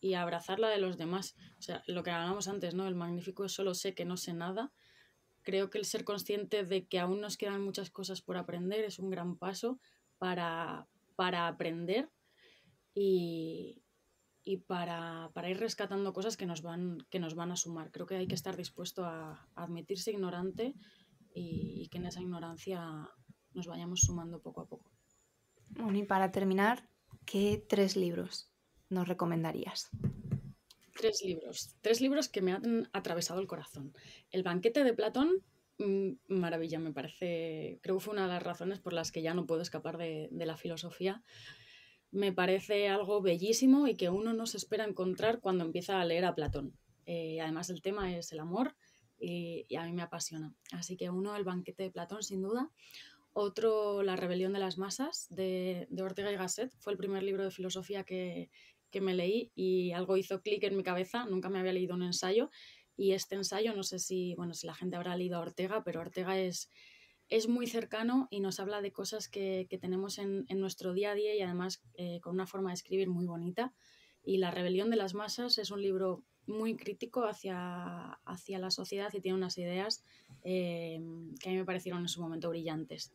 y de los demás. O sea, lo que hablábamos antes, ¿no? El magnífico solo sé que no sé nada. Creo que el ser consciente de que aún nos quedan muchas cosas por aprender es un gran paso para, para aprender y, y para, ir rescatando cosas que nos, van, que nos van a sumar. Creo que hay que estar dispuesto a, admitirse ignorante y, que en esa ignorancia nos vayamos sumando poco a poco. Bueno, y para terminar, ¿qué tres libros nos recomendarías? Tres libros. Tres libros que me han atravesado el corazón. El banquete de Platón, mm, maravilla, me parece. Creo que fue una de las razones por las que ya no puedo escapar de, de la filosofía me parece algo bellísimo y que uno no se espera encontrar cuando empieza a leer a Platón. Eh, además, el tema es el amor y, a mí me apasiona. Así que uno, el banquete de Platón, sin duda. Otro, La rebelión de las masas, de, Ortega y Gasset. Fue el primer libro de filosofía que, me leí y algo hizo clic en mi cabeza. Nunca me había leído un ensayo. Y este ensayo, no sé si, bueno, si la gente habrá leído a Ortega, pero Ortega es, es muy cercano y nos habla de cosas que, tenemos en, nuestro día a día y además eh, con una forma de escribir muy bonita. Y La rebelión de las masas es un libro muy crítico hacia, hacia la sociedad y tiene unas ideas eh, que a mí me parecieron en su momento brillantes.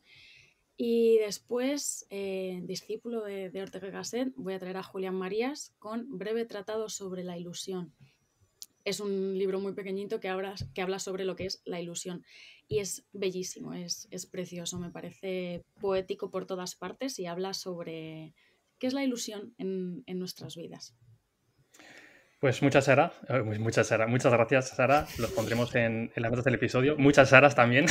Y después, eh, discípulo de, de Ortega Gasset, voy a traer a Julián Marías con Breve Tratado sobre la Ilusión. Es un libro muy pequeñito que que habla sobre lo que es la ilusión y es bellísimo, es, precioso, me parece poético por todas partes y habla sobre qué es la ilusión en, en nuestras vidas. Pues muchas Sara, eh, pues muchas Sara, muchas gracias Sara, los pondremos en, las notas del episodio, muchas Saras también.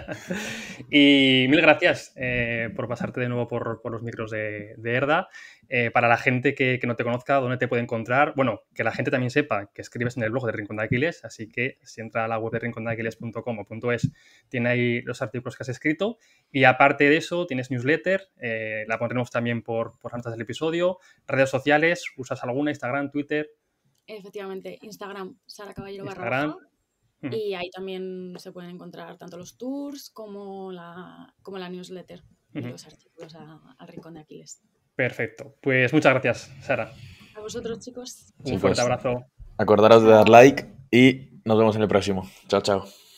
y mil gracias eh, por pasarte de nuevo por, los micros de, Erda. Eh, para la gente que, no te conozca, ¿dónde te puede encontrar? Bueno, que la gente también sepa que escribes en el blog de Rincón de Aquiles, así que si entra a la web de rincondeaquiles.com o .es, tiene ahí los artículos que has escrito. Y aparte de eso, tienes newsletter, la pondremos también por, por las notas del episodio, redes sociales, usas alguna, Instagram, Twitter. Efectivamente, Instagram, Sara Caballero Barra Y ahí también se pueden encontrar tanto los tours como la, como la newsletter y los artículos al Rincón de Aquiles. Perfecto. Pues muchas gracias, Sara. A vosotros, chicos. Un fuerte abrazo. Acordaros de dar like y nos vemos en el próximo. Chao, chao.